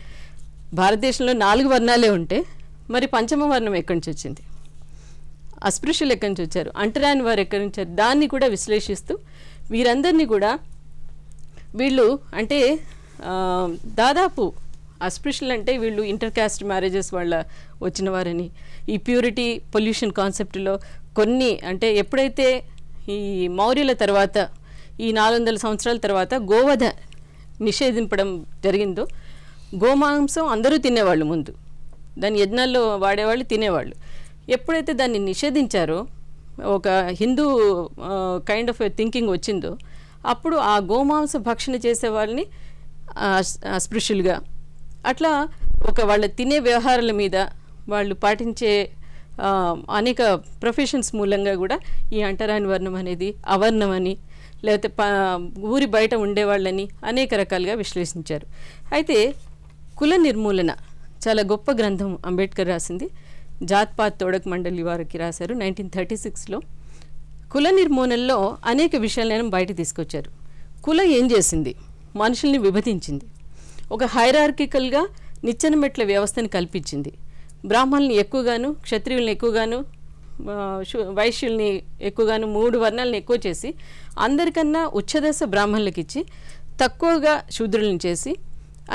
భారతదేశంలో నాలుగు వర్ణాలే ఉంటే మరి పంచమ వర్ణం ఎక్కడి నుంచి వచ్చింది అస్పృశ్యులు ఎక్కడి నుంచి వచ్చారు అంటరాని వారు ఎక్కడి నుంచి వచ్చారు దాన్ని కూడా విశ్లేషిస్తూ వీరందరినీ కూడా వీళ్ళు అంటే దాదాపు అస్పృశ్యులు అంటే వీళ్ళు ఇంటర్ క్యాస్ట్ మ్యారేజెస్ వాళ్ళ వచ్చిన వారని ఈ ప్యూరిటీ పొల్యూషన్ కాన్సెప్ట్లో కొన్ని అంటే ఎప్పుడైతే ఈ మౌర్యుల తర్వాత ఈ నాలుగు సంవత్సరాల తర్వాత గోవధ నిషేధింపడం జరిగిందో గోమాంసం అందరూ తినేవాళ్ళు ముందు దాని యజ్ఞాల్లో వాడేవాళ్ళు తినేవాళ్ళు ఎప్పుడైతే దాన్ని నిషేధించారో ఒక హిందూ కైండ్ ఆఫ్ థింకింగ్ వచ్చిందో అప్పుడు ఆ గోమాంస భక్షణ చేసే వాళ్ళని అస్పృశ్యులుగా అట్లా ఒక వాళ్ళ తినే వ్యవహారాల మీద వాళ్ళు పాటించే అనేక ప్రొఫెషన్స్ మూలంగా కూడా ఈ అంటరాని వర్ణం అనేది అవర్ణం అని లేకపోతే ఊరి బయట ఉండేవాళ్ళని అనేక రకాలుగా విశ్లేషించారు అయితే కుల నిర్మూలన చాలా గొప్ప గ్రంథం అంబేద్కర్ రాసింది జాత్పాత్ తోడక్ మండలి వారికి రాశారు నైన్టీన్ థర్టీ సిక్స్లో కుల నిర్మూలనలో అనేక విషయాలను బయట తీసుకొచ్చారు కుల ఏం చేసింది మనుషుల్ని విభజించింది ఒక హైరార్కికల్గా నిచ్చెన మెట్ల వ్యవస్థను కల్పించింది బ్రాహ్మణుల్ని ఎక్కువగాను క్షత్రియుల్ని ఎక్కువగాను వైశ్యుల్ని ఎక్కువగాను మూడు వర్ణాలను ఎక్కువ చేసి అందరికన్నా ఉచ్చదశ బ్రాహ్మణులకు ఇచ్చి తక్కువగా శూద్రులను చేసి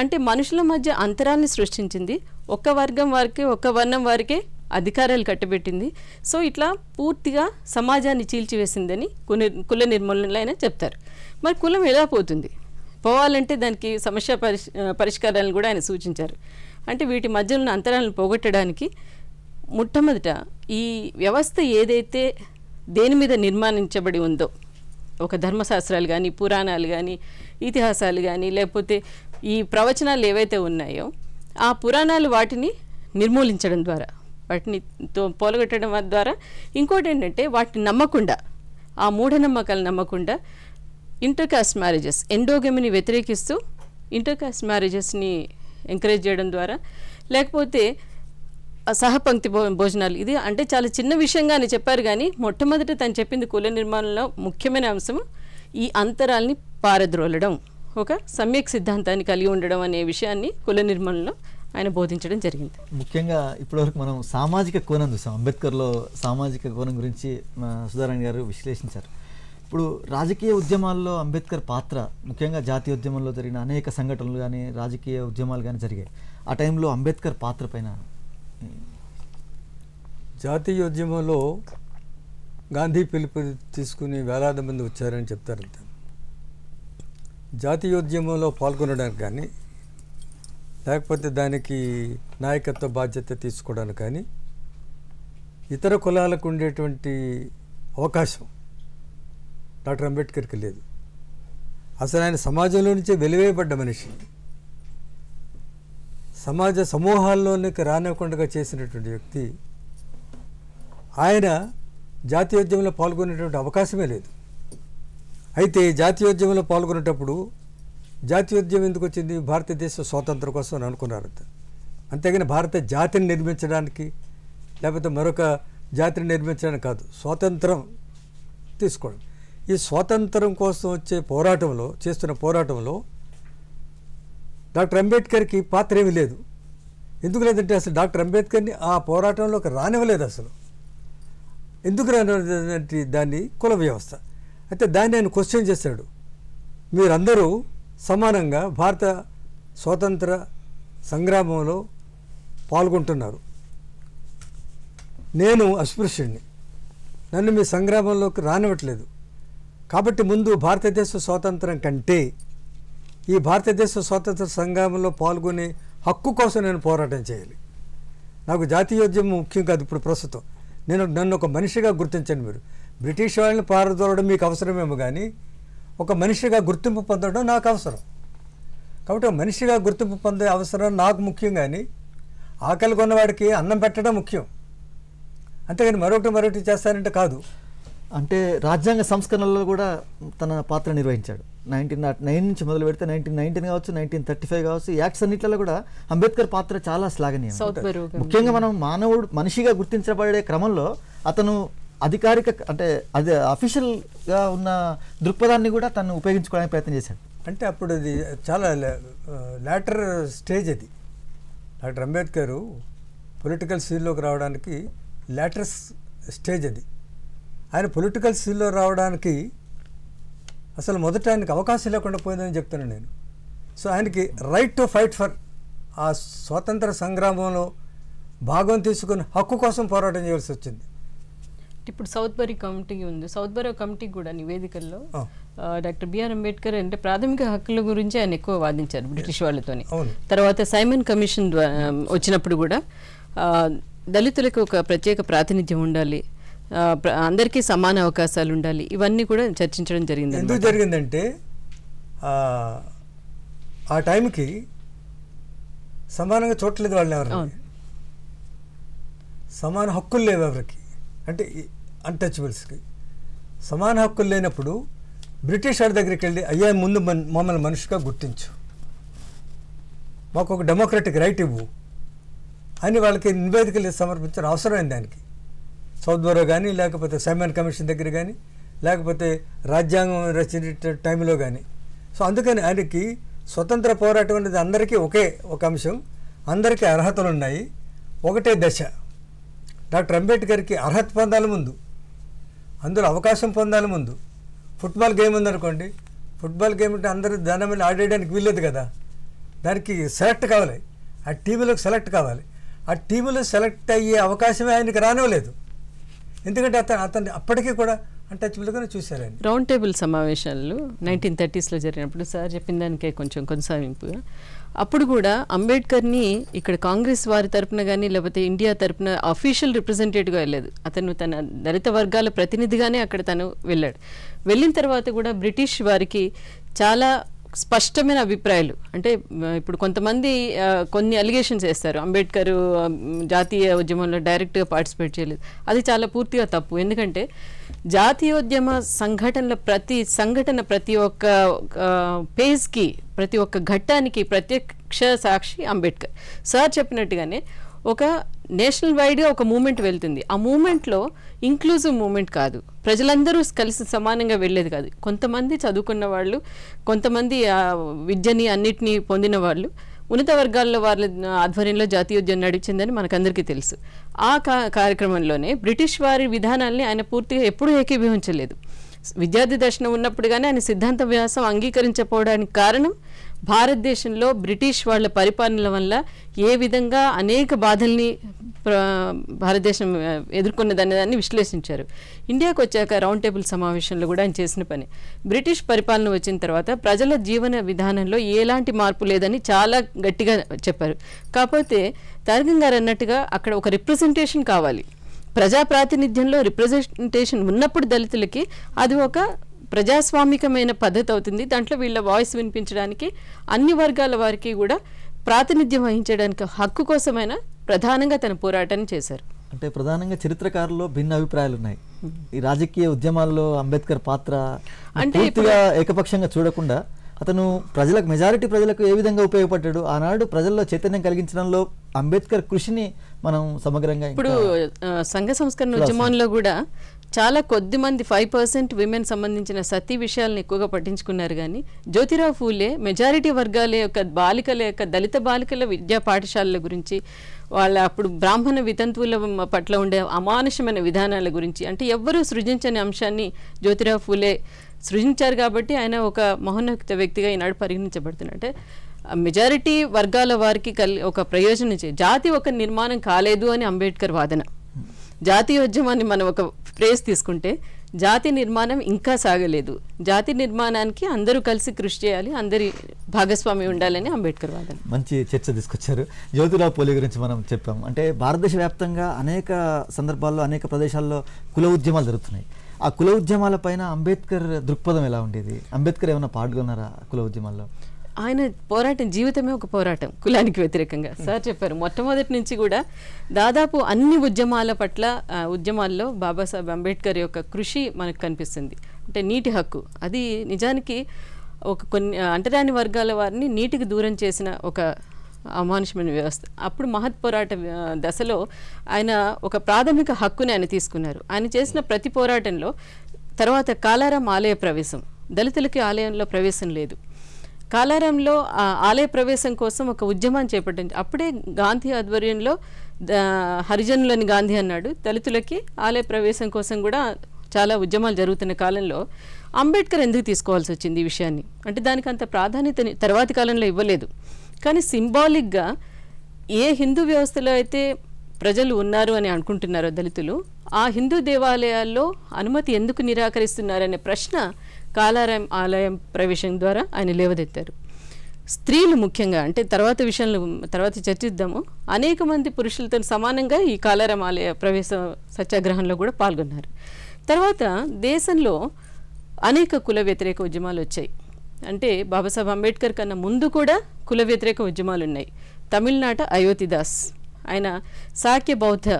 అంటే మనుషుల మధ్య అంతరాన్ని సృష్టించింది ఒక వర్గం వారికి ఒక వర్ణం వారికే అధికారాలు కట్టబెట్టింది సో ఇట్లా పూర్తిగా సమాజాన్ని చీల్చివేసిందని కుల నిర్మూలన అయినా చెప్తారు మరి కులం ఎలా పోతుంది పోవాలంటే దానికి సమస్య పరిష్ పరిష్కారాలను కూడా ఆయన సూచించారు అంటే వీటి మధ్యలో ఉన్న అంతరాలను పోగొట్టడానికి మొట్టమొదట ఈ వ్యవస్థ ఏదైతే దేని మీద నిర్మాణించబడి ఉందో ఒక ధర్మశాస్త్రాలు కానీ పురాణాలు కానీ ఇతిహాసాలు కానీ లేకపోతే ఈ ప్రవచనాలు ఏవైతే ఉన్నాయో ఆ పురాణాలు వాటిని నిర్మూలించడం ద్వారా వాటిని పోలగొట్టడం ద్వారా ఇంకోటి ఏంటంటే వాటిని నమ్మకుండా ఆ మూఢనమ్మకాలు నమ్మకుండా ఇంటర్కాస్ట్ మ్యారేజెస్ ఎండోగమిని వ్యతిరేకిస్తూ ఇంటర్కాస్ట్ మ్యారేజెస్ని ఎంకరేజ్ చేయడం ద్వారా లేకపోతే సహపంక్తి భోజనాలు ఇది అంటే చాలా చిన్న అని చెప్పారు కానీ మొట్టమొదట తను చెప్పింది కుల నిర్మాణంలో ముఖ్యమైన అంశం ఈ అంతరాల్ని పారద్రోలడం ఒక సమ్యక్ సిద్ధాంతాన్ని కలిగి ఉండడం అనే విషయాన్ని కుల నిర్మాణంలో ఆయన బోధించడం జరిగింది ముఖ్యంగా ఇప్పటివరకు మనం సామాజిక కోణం చూసాం అంబేద్కర్లో సామాజిక కోణం గురించి సుధారాణి గారు విశ్లేషించారు ఇప్పుడు రాజకీయ ఉద్యమాల్లో అంబేద్కర్ పాత్ర ముఖ్యంగా జాతీయ ఉద్యమంలో జరిగిన అనేక సంఘటనలు కానీ రాజకీయ ఉద్యమాలు కానీ జరిగాయి ఆ టైంలో అంబేద్కర్ పాత్ర పైన జాతీయోద్యమంలో గాంధీ పిలుపు తీసుకుని వేలాది మంది వచ్చారని చెప్తారంట జాతీయోద్యమంలో పాల్గొనడానికి కానీ లేకపోతే దానికి నాయకత్వ బాధ్యత తీసుకోవడానికి కానీ ఇతర కులాలకు ఉండేటువంటి అవకాశం డాక్టర్ అంబేద్కర్కి లేదు అసలు ఆయన సమాజంలో నుంచే వెలివేయబడ్డ మనిషి సమాజ సమూహాల్లోనికి రానివ్వకుండా చేసినటువంటి వ్యక్తి ఆయన జాతీయోద్యమంలో పాల్గొనేటువంటి అవకాశమే లేదు అయితే జాతీయోద్యమంలో పాల్గొనేటప్పుడు జాతీయోద్యమం ఎందుకు వచ్చింది భారతదేశ స్వాతంత్రం కోసం అని అనుకున్నారు అంతేగాని భారత జాతిని నిర్మించడానికి లేకపోతే మరొక జాతిని నిర్మించడానికి కాదు స్వాతంత్రం తీసుకోవడం ఈ స్వాతంత్రం కోసం వచ్చే పోరాటంలో చేస్తున్న పోరాటంలో డాక్టర్ అంబేద్కర్కి పాత్ర ఏమీ లేదు ఎందుకు లేదంటే అసలు డాక్టర్ అంబేద్కర్ని ఆ పోరాటంలోకి రానివ్వలేదు అసలు ఎందుకు రానటువంటి దాన్ని కుల వ్యవస్థ అయితే దాన్ని ఆయన క్వశ్చన్ చేశాడు మీరందరూ సమానంగా భారత స్వాతంత్ర సంగ్రామంలో పాల్గొంటున్నారు నేను అస్పృశ్యుణ్ణి నన్ను మీ సంగ్రామంలోకి రానివ్వట్లేదు కాబట్టి ముందు భారతదేశ స్వాతంత్రం కంటే ఈ భారతదేశ స్వాతంత్ర సంగ్రామంలో పాల్గొనే హక్కు కోసం నేను పోరాటం చేయాలి నాకు జాతీయోద్యమం ముఖ్యం కాదు ఇప్పుడు ప్రస్తుతం నేను నన్ను ఒక మనిషిగా గుర్తించండి మీరు బ్రిటిష్ వాళ్ళని పారదోలడం మీకు అవసరమేమో కానీ ఒక మనిషిగా గుర్తింపు పొందడం నాకు అవసరం కాబట్టి మనిషిగా గుర్తింపు పొందే అవసరం నాకు ముఖ్యం కానీ ఆకలి కొన్నవాడికి అన్నం పెట్టడం ముఖ్యం అంతేగాని మరొకటి మరొకటి చేస్తానంటే కాదు అంటే రాజ్యాంగ సంస్కరణలో కూడా తన పాత్ర నిర్వహించాడు నైన్టీన్ నాట్ నైన్ నుంచి మొదలు పెడితే నైన్టీన్ నైన్టీన్ కావచ్చు నైన్టీన్ థర్టీ ఫైవ్ కావచ్చు యాక్ట్స్ అన్నింటిలో కూడా అంబేద్కర్ పాత్ర చాలా శ్లాఘనీయం ముఖ్యంగా మనం మానవుడు మనిషిగా గుర్తించబడే క్రమంలో అతను అధికారిక అంటే అది అఫీషియల్గా ఉన్న దృక్పథాన్ని కూడా తను ఉపయోగించుకోవడానికి ప్రయత్నం చేశాడు అంటే అప్పుడు అది చాలా లాటర్ స్టేజ్ అది డాక్టర్ అంబేద్కర్ పొలిటికల్ సీన్లోకి రావడానికి లాటర్ స్టేజ్ అది ఆయన పొలిటికల్ సీన్లో రావడానికి అసలు మొదట ఆయనకు అవకాశం లేకుండా పోయిందని చెప్తున్నాను నేను సో ఆయనకి రైట్ టు ఫైట్ ఫర్ ఆ స్వాతంత్ర సంగ్రామంలో భాగం తీసుకుని హక్కు కోసం పోరాటం చేయాల్సి వచ్చింది ఇప్పుడు సౌత్బరీ కమిటీ ఉంది సౌత్బరీ కమిటీ కూడా నివేదికల్లో డాక్టర్ బిఆర్ అంబేద్కర్ అంటే ప్రాథమిక హక్కుల గురించి ఆయన ఎక్కువ వాదించారు బ్రిటిష్ వాళ్ళతోని తర్వాత సైమన్ కమిషన్ వచ్చినప్పుడు కూడా దళితులకు ఒక ప్రత్యేక ప్రాతినిధ్యం ఉండాలి అందరికీ సమాన అవకాశాలు ఉండాలి ఇవన్నీ కూడా చర్చించడం జరిగింది ఎందుకు జరిగిందంటే ఆ టైంకి సమానంగా చూడలేదు వాళ్ళు ఎవరు సమాన హక్కులు లేవు ఎవరికి అంటే అన్టచబుల్స్కి సమాన హక్కులు లేనప్పుడు బ్రిటిష్ వారి దగ్గరికి వెళ్ళి అయ్యా ముందు మమ్మల్ని మనిషిగా గుర్తించు మాకు ఒక డెమోక్రటిక్ రైట్ ఇవ్వు అని వాళ్ళకి నివేదికలు సమర్పించడం అవసరమైంది దానికి సౌత్ కానీ లేకపోతే సైమన్ కమిషన్ దగ్గర కానీ లేకపోతే రాజ్యాంగం రచించిన టైంలో కానీ సో అందుకని ఆయనకి స్వతంత్ర పోరాటం అనేది అందరికీ ఒకే ఒక అంశం అందరికీ అర్హతలు ఉన్నాయి ఒకటే దశ డాక్టర్ అంబేద్కర్కి అర్హత పొందాలి ముందు అందులో అవకాశం పొందాలి ముందు ఫుట్బాల్ గేమ్ ఉందనుకోండి ఫుట్బాల్ గేమ్ అంటే అందరూ దాని మీద ఆడేయడానికి వీల్లేదు కదా దానికి సెలెక్ట్ కావాలి ఆ టీంలోకి సెలెక్ట్ కావాలి ఆ టీంలో సెలెక్ట్ అయ్యే అవకాశమే ఆయనకి రానివ్వలేదు ఎందుకంటే అతను అతన్ని అప్పటికీ కూడా అన్టచబుల్గానే చూశారండి రౌండ్ టేబుల్ సమావేశాలు నైన్టీన్ థర్టీస్లో జరిగినప్పుడు సార్ చెప్పిన దానికే కొంచెం కొనసాగింపుగా అప్పుడు కూడా అంబేద్కర్ని ఇక్కడ కాంగ్రెస్ వారి తరపున కానీ లేకపోతే ఇండియా తరపున అఫీషియల్ రిప్రజెంటేటివ్గా వెళ్ళదు అతను తన దళిత వర్గాల ప్రతినిధిగానే అక్కడ తను వెళ్ళాడు వెళ్ళిన తర్వాత కూడా బ్రిటిష్ వారికి చాలా స్పష్టమైన అభిప్రాయాలు అంటే ఇప్పుడు కొంతమంది కొన్ని అలిగేషన్స్ వేస్తారు అంబేద్కర్ జాతీయ ఉద్యమంలో డైరెక్ట్గా పార్టిసిపేట్ చేయలేదు అది చాలా పూర్తిగా తప్పు ఎందుకంటే జాతీయోద్యమ సంఘటనల ప్రతి సంఘటన ప్రతి ఒక్క పేజ్కి ప్రతి ఒక్క ఘట్టానికి ప్రత్యక్ష సాక్షి అంబేద్కర్ సార్ చెప్పినట్టుగానే ఒక నేషనల్ వైడ్గా ఒక మూమెంట్ వెళ్తుంది ఆ మూమెంట్లో ఇంక్లూజివ్ మూమెంట్ కాదు ప్రజలందరూ కలిసి సమానంగా వెళ్ళేది కాదు కొంతమంది చదువుకున్న వాళ్ళు కొంతమంది విద్యని అన్నిటినీ పొందిన వాళ్ళు ఉన్నత వర్గాల్లో వాళ్ళ ఆధ్వర్యంలో జాతీయ ఉద్యమం నడిచిందని మనకందరికీ తెలుసు ఆ కార్యక్రమంలోనే బ్రిటిష్ వారి విధానాల్ని ఆయన పూర్తిగా ఎప్పుడూ ఏకీభవించలేదు విద్యార్థి దర్శనం ఉన్నప్పుడు కానీ ఆయన సిద్ధాంత వ్యాసం అంగీకరించకపోవడానికి కారణం భారతదేశంలో బ్రిటిష్ వాళ్ళ పరిపాలనల వల్ల ఏ విధంగా అనేక బాధల్ని భారతదేశం ఎదుర్కొన్నదనే దాన్ని విశ్లేషించారు ఇండియాకు వచ్చాక రౌండ్ టేబుల్ సమావేశంలో కూడా ఆయన చేసిన పని బ్రిటిష్ పరిపాలన వచ్చిన తర్వాత ప్రజల జీవన విధానంలో ఎలాంటి మార్పు లేదని చాలా గట్టిగా చెప్పారు కాకపోతే తరగం గారు అన్నట్టుగా అక్కడ ఒక రిప్రజెంటేషన్ కావాలి ప్రజా ప్రాతినిధ్యంలో రిప్రజెంటేషన్ ఉన్నప్పుడు దళితులకి అది ఒక ప్రజాస్వామికమైన పద్ధతి అవుతుంది దాంట్లో వీళ్ళ వాయిస్ వినిపించడానికి అన్ని వర్గాల వారికి కూడా ప్రాతినిధ్యం వహించడానికి హక్కు కోసమైన ప్రధానంగా తన పోరాటాన్ని చేశారు అంటే ప్రధానంగా చరిత్రకారుల్లో భిన్న అభిప్రాయాలు ఉన్నాయి ఈ రాజకీయ ఉద్యమాల్లో అంబేద్కర్ పాత్ర అంటే ఏకపక్షంగా చూడకుండా అతను ప్రజలకు మెజారిటీ ప్రజలకు ఏ విధంగా ఉపయోగపడ్డాడు ఆనాడు ప్రజల్లో చైతన్యం కలిగించడంలో అంబేద్కర్ కృషిని మనం సమగ్రంగా ఇప్పుడు సంఘ సంస్కరణ ఉద్యమంలో కూడా చాలా కొద్ది మంది ఫైవ్ పర్సెంట్ విమెన్ సంబంధించిన సతీ విషయాలను ఎక్కువగా పట్టించుకున్నారు కానీ జ్యోతిరావు ఫూలే మెజారిటీ వర్గాల యొక్క బాలికల యొక్క దళిత బాలికల విద్యా పాఠశాలల గురించి వాళ్ళ అప్పుడు బ్రాహ్మణ వితంతువుల పట్ల ఉండే అమానుషమైన విధానాల గురించి అంటే ఎవ్వరూ సృజించని అంశాన్ని జ్యోతిరావు ఫూలే సృజించారు కాబట్టి ఆయన ఒక మహోన్నత వ్యక్తిగా ఈనాడు పరిగణించబడుతున్నట్టే మెజారిటీ వర్గాల వారికి కలి ఒక ప్రయోజనం చే జాతి ఒక నిర్మాణం కాలేదు అని అంబేద్కర్ వాదన జాతీయ ఉద్యమాన్ని మనం ఒక ప్రేస్ తీసుకుంటే జాతి నిర్మాణం ఇంకా సాగలేదు జాతి నిర్మాణానికి అందరూ కలిసి కృషి చేయాలి అందరి భాగస్వామి ఉండాలని అంబేద్కర్ వాదన మంచి చర్చ తీసుకొచ్చారు జ్యోతిరావు పోలి గురించి మనం చెప్పాం అంటే భారతదేశ వ్యాప్తంగా అనేక సందర్భాల్లో అనేక ప్రదేశాల్లో కుల ఉద్యమాలు జరుగుతున్నాయి ఆ కుల ఉద్యమాల పైన అంబేద్కర్ దృక్పథం ఎలా ఉండేది అంబేద్కర్ ఏమైనా పాల్గొన్నారా కుల ఉద్యమాల్లో ఆయన పోరాటం జీవితమే ఒక పోరాటం కులానికి వ్యతిరేకంగా సార్ చెప్పారు మొట్టమొదటి నుంచి కూడా దాదాపు అన్ని ఉద్యమాల పట్ల ఉద్యమాల్లో బాబాసాహెబ్ అంబేద్కర్ యొక్క కృషి మనకు కనిపిస్తుంది అంటే నీటి హక్కు అది నిజానికి ఒక కొన్ని అంటరాని వర్గాల వారిని నీటికి దూరం చేసిన ఒక అమానుషమైన వ్యవస్థ అప్పుడు మహత్ పోరాట దశలో ఆయన ఒక ప్రాథమిక హక్కుని ఆయన తీసుకున్నారు ఆయన చేసిన ప్రతి పోరాటంలో తర్వాత కాలారాం ఆలయ ప్రవేశం దళితులకి ఆలయంలో ప్రవేశం లేదు కాలారంలో ఆలయ ప్రవేశం కోసం ఒక ఉద్యమం చేపట్టింది అప్పుడే గాంధీ ఆధ్వర్యంలో హరిజనులని గాంధీ అన్నాడు దళితులకి ఆలయ ప్రవేశం కోసం కూడా చాలా ఉద్యమాలు జరుగుతున్న కాలంలో అంబేద్కర్ ఎందుకు తీసుకోవాల్సి వచ్చింది ఈ విషయాన్ని అంటే దానికి అంత ప్రాధాన్యత తర్వాతి కాలంలో ఇవ్వలేదు కానీ సింబాలిక్గా ఏ హిందూ వ్యవస్థలో అయితే ప్రజలు ఉన్నారు అని అనుకుంటున్నారో దళితులు ఆ హిందూ దేవాలయాల్లో అనుమతి ఎందుకు నిరాకరిస్తున్నారనే ప్రశ్న కాలారాం ఆలయం ప్రవేశం ద్వారా ఆయన లేవదెత్తారు స్త్రీలు ముఖ్యంగా అంటే తర్వాత విషయంలో తర్వాత చర్చిద్దాము అనేక మంది పురుషులతో సమానంగా ఈ కాలారాం ఆలయ ప్రవేశ సత్యాగ్రహంలో కూడా పాల్గొన్నారు తర్వాత దేశంలో అనేక కుల వ్యతిరేక ఉద్యమాలు వచ్చాయి అంటే బాబాసాహెబ్ అంబేద్కర్ కన్నా ముందు కూడా కుల వ్యతిరేక ఉద్యమాలు ఉన్నాయి తమిళనాట అయోతిదాస్ ఆయన సాఖ్య బౌద్ధ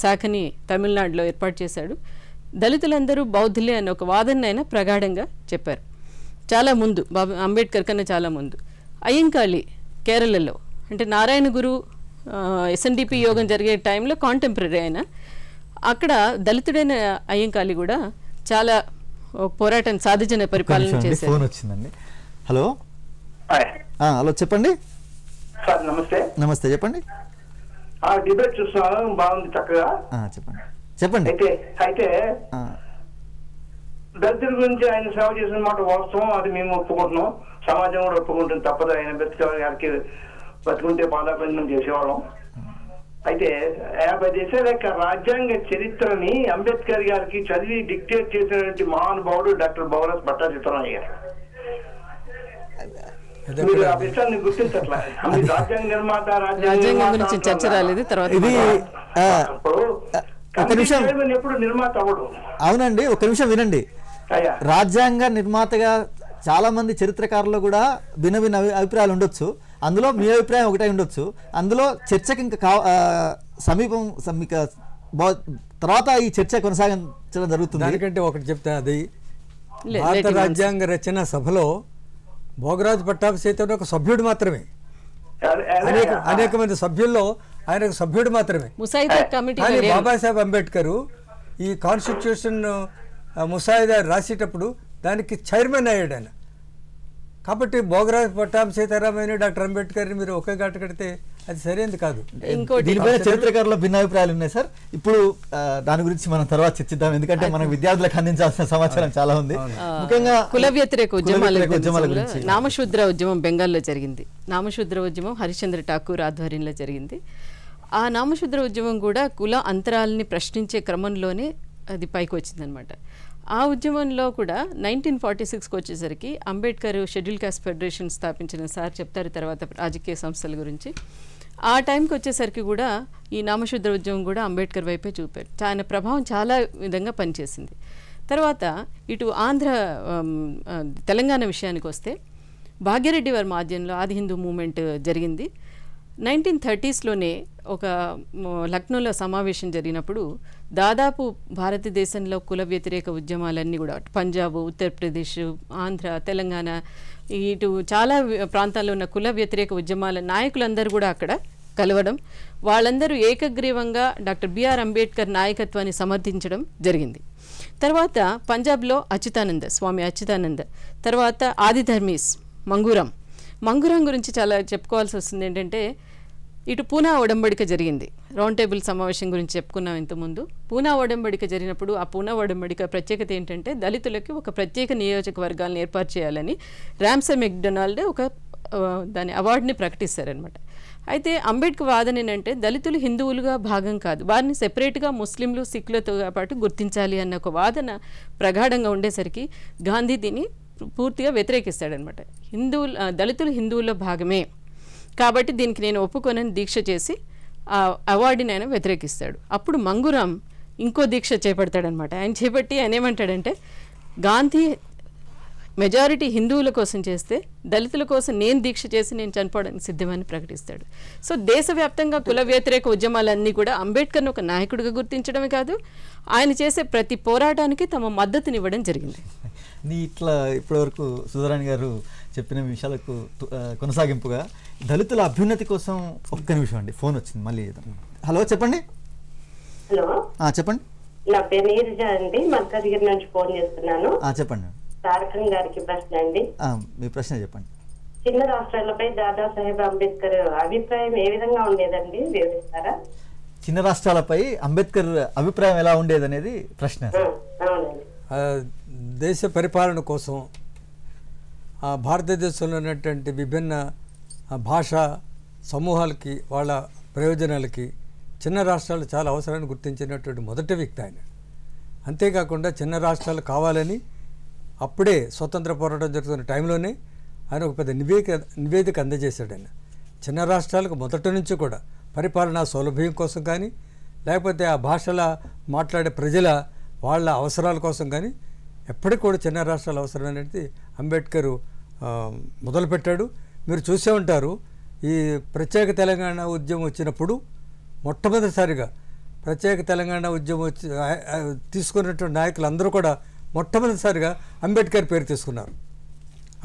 శాఖని తమిళనాడులో ఏర్పాటు చేశాడు దళితులందరూ బౌద్ధులే అనే ఒక వాదన ఆయన ప్రగాఢంగా చెప్పారు చాలా ముందు బాబా అంబేద్కర్ కన్నా చాలా ముందు అయ్యంకాళి కేరళలో అంటే నారాయణ గురు ఎస్ఎన్డిపి యోగం జరిగే టైంలో కాంటెంపరీ అయిన అక్కడ దళితుడైన అయ్యంకాళి కూడా చాలా పోరాటం సాధించిన పరిపాలన చేశారు హలో హలో చెప్పండి నమస్తే నమస్తే చెప్పండి డిబేట్ చూస్తున్నాను బాగుంది చక్కగా చెప్పండి చెప్పండి అయితే దళితుల గురించి ఆయన సేవ చేసిన మాట వాస్తవం అది మేము ఒప్పుకుంటున్నాం సమాజం కూడా ఒప్పుకుంటుంది తప్పదు ఆయన బ్రతికి బతుకుంటే పాదాపందం చేసేవాళ్ళం అయితే యాభై దేశాల యొక్క రాజ్యాంగ చరిత్రని అంబేద్కర్ గారికి చదివి డిక్టేట్ చేసినటువంటి మహానుభావుడు డాక్టర్ భవరస్ భట్టాచిత్రనాయ్య గారు ఇది రాజ్యాంగ నిర్మాత రాజ్యాంగం గురించి చర్చ రాలేదు తర్వాత ఒక నిమిషం ఎప్పుడు నిర్మాత అవునండి ఒక నిమిషం వినండి రాజ్యాంగ నిర్మాతగా చాలా మంది చరిత్రకారులు కూడా భిన్న భిన్న అభిప్రాయాలు ఉండొచ్చు అందులో మీ అభిప్రాయం ఒకటే ఉండొచ్చు అందులో చర్చకి ఇంకా సమీపం తర్వాత ఈ చర్చ కొనసాగించడం జరుగుతుంది ఎందుకంటే ఒకటి చెప్తే అది భారత రాజ్యాంగ రచన సభలో భోగరాజ్ పట్టాభిషేతం ఒక సభ్యుడు మాత్రమే అనేక అనేక మంది సభ్యుల్లో ఆయన సభ్యుడు మాత్రమే కానీ బాబాసాహెబ్ అంబేద్కర్ ఈ కాన్స్టిట్యూషన్ ముసాయిదా రాసేటప్పుడు దానికి చైర్మన్ అయ్యాడు ఆయన కాబట్టి భోగరాజ్ పట్టాం సీతారామయ్య డాక్టర్ అంబేద్కర్ మీరు ఒకే గాట కడితే అది సరైనది కాదు దీనిపైన చరిత్రకారుల భిన్నాభిప్రాయాలు ఉన్నాయి సార్ ఇప్పుడు దాని గురించి మనం తర్వాత చర్చిద్దాం ఎందుకంటే మనం విద్యార్థులకు అందించాల్సిన సమాచారం చాలా ఉంది ముఖ్యంగా కుల వ్యతిరేక ఉద్యమాల నామశూద్ర ఉద్యమం బెంగాల్లో జరిగింది నామశూద్ర ఉద్యమం హరిశ్చంద్ర ఠాకూర్ ఆధ్వర్యంలో జరిగింది ఆ నామశూద్ర ఉద్యమం కూడా కుల అంతరాలని ప్రశ్నించే క్రమంలోనే అది పైకి వచ్చిందనమాట ఆ ఉద్యమంలో కూడా నైన్టీన్ ఫార్టీ సిక్స్కి వచ్చేసరికి అంబేద్కర్ షెడ్యూల్ క్యాస్ట్ ఫెడరేషన్ స్థాపించిన సార్ చెప్తారు తర్వాత రాజకీయ సంస్థల గురించి ఆ టైంకి వచ్చేసరికి కూడా ఈ నామశూద్ర ఉద్యమం కూడా అంబేద్కర్ వైపే చూపారు ఆయన ప్రభావం చాలా విధంగా పనిచేసింది తర్వాత ఇటు ఆంధ్ర తెలంగాణ విషయానికి వస్తే భాగ్యరెడ్డి వర్మ ఆధ్యంలో ఆది హిందూ మూమెంట్ జరిగింది నైన్టీన్ థర్టీస్లోనే ఒక లక్నోలో సమావేశం జరిగినప్పుడు దాదాపు భారతదేశంలో కుల వ్యతిరేక ఉద్యమాలన్నీ కూడా పంజాబ్ ఉత్తరప్రదేశ్ ఆంధ్ర తెలంగాణ ఇటు చాలా ప్రాంతాల్లో ఉన్న కుల వ్యతిరేక ఉద్యమాల నాయకులందరూ కూడా అక్కడ కలవడం వాళ్ళందరూ ఏకగ్రీవంగా డాక్టర్ బిఆర్ అంబేద్కర్ నాయకత్వాన్ని సమర్థించడం జరిగింది తర్వాత పంజాబ్లో అచ్యుతానంద స్వామి అచ్యుతానంద తర్వాత ఆదిధర్మీస్ మంగూరం మంగురాం గురించి చాలా చెప్పుకోవాల్సి వస్తుంది ఏంటంటే ఇటు పూనా ఒడంబడిక జరిగింది రౌండ్ టేబుల్ సమావేశం గురించి చెప్పుకున్నాం ఇంతకుముందు పూనా ఒడంబడిక జరిగినప్పుడు ఆ పూనా ఒడంబడిక ప్రత్యేకత ఏంటంటే దళితులకి ఒక ప్రత్యేక నియోజకవర్గాలను ఏర్పాటు చేయాలని ర్యామ్స మెక్డొనాల్డ్ ఒక దాని అవార్డుని ప్రకటిస్తారనమాట అయితే అంబేద్కర్ వాదన ఏంటంటే దళితులు హిందువులుగా భాగం కాదు వారిని సెపరేట్గా ముస్లింలు సిఖ్లతో పాటు గుర్తించాలి అన్న ఒక వాదన ప్రగాఢంగా ఉండేసరికి గాంధీ దీన్ని పూర్తిగా వ్యతిరేకిస్తాడనమాట హిందువులు దళితులు హిందువుల్లో భాగమే కాబట్టి దీనికి నేను ఒప్పుకొనని దీక్ష చేసి ఆ అవార్డుని ఆయన వ్యతిరేకిస్తాడు అప్పుడు మంగురాం ఇంకో దీక్ష చేపడతాడనమాట ఆయన చేపట్టి ఆయన ఏమంటాడంటే గాంధీ మెజారిటీ హిందువుల కోసం చేస్తే దళితుల కోసం నేను దీక్ష చేసి నేను చనిపోవడానికి సిద్ధమని ప్రకటిస్తాడు సో దేశవ్యాప్తంగా కుల వ్యతిరేక ఉద్యమాలన్నీ కూడా అంబేద్కర్ను ఒక నాయకుడిగా గుర్తించడమే కాదు ఆయన చేసే ప్రతి పోరాటానికి తమ మద్దతునివ్వడం జరిగింది నీ ఇట్లా ఇప్పటివరకు సుధరాణి గారు చెప్పిన విషయాలకు కొనసాగింపుగా దళితుల అభ్యున్నతి కోసం ఒక్క నిమిషం అండి ఫోన్ వచ్చింది మళ్ళీ హలో చెప్పండి హలో చెప్పండి నా పేరు నీరుజా అండి మల్కాజ్గిరి నుంచి ఫోన్ చేస్తున్నాను చెప్పండి తారకం గారికి ప్రశ్న అండి మీ ప్రశ్న చెప్పండి చిన్న రాష్ట్రాలపై దాదా సాహెబ్ అంబేద్కర్ అభిప్రాయం ఏ విధంగా ఉండేదండి వివరిస్తారా చిన్న రాష్ట్రాలపై అంబేద్కర్ అభిప్రాయం ఎలా ఉండేదనేది ప్రశ్న దేశ పరిపాలన కోసం భారతదేశంలో ఉన్నటువంటి విభిన్న భాష సమూహాలకి వాళ్ళ ప్రయోజనాలకి చిన్న రాష్ట్రాలు చాలా అవసరాన్ని గుర్తించినటువంటి మొదటి వ్యక్తి ఆయన అంతేకాకుండా చిన్న రాష్ట్రాలు కావాలని అప్పుడే స్వతంత్ర పోరాటం జరుగుతున్న టైంలోనే ఆయన ఒక పెద్ద నివేదిక నివేదిక అందజేశాడు ఆయన చిన్న రాష్ట్రాలకు మొదటి నుంచి కూడా పరిపాలనా సౌలభ్యం కోసం కానీ లేకపోతే ఆ భాషల మాట్లాడే ప్రజల వాళ్ళ అవసరాల కోసం కానీ ఎప్పటికి కూడా చిన్న రాష్ట్రాల అవసరం అనేది అంబేద్కర్ మొదలుపెట్టాడు మీరు చూసే ఉంటారు ఈ ప్రత్యేక తెలంగాణ ఉద్యమం వచ్చినప్పుడు మొట్టమొదటిసారిగా ప్రత్యేక తెలంగాణ ఉద్యమం వచ్చి తీసుకున్నటువంటి నాయకులు అందరూ కూడా మొట్టమొదటిసారిగా అంబేద్కర్ పేరు తీసుకున్నారు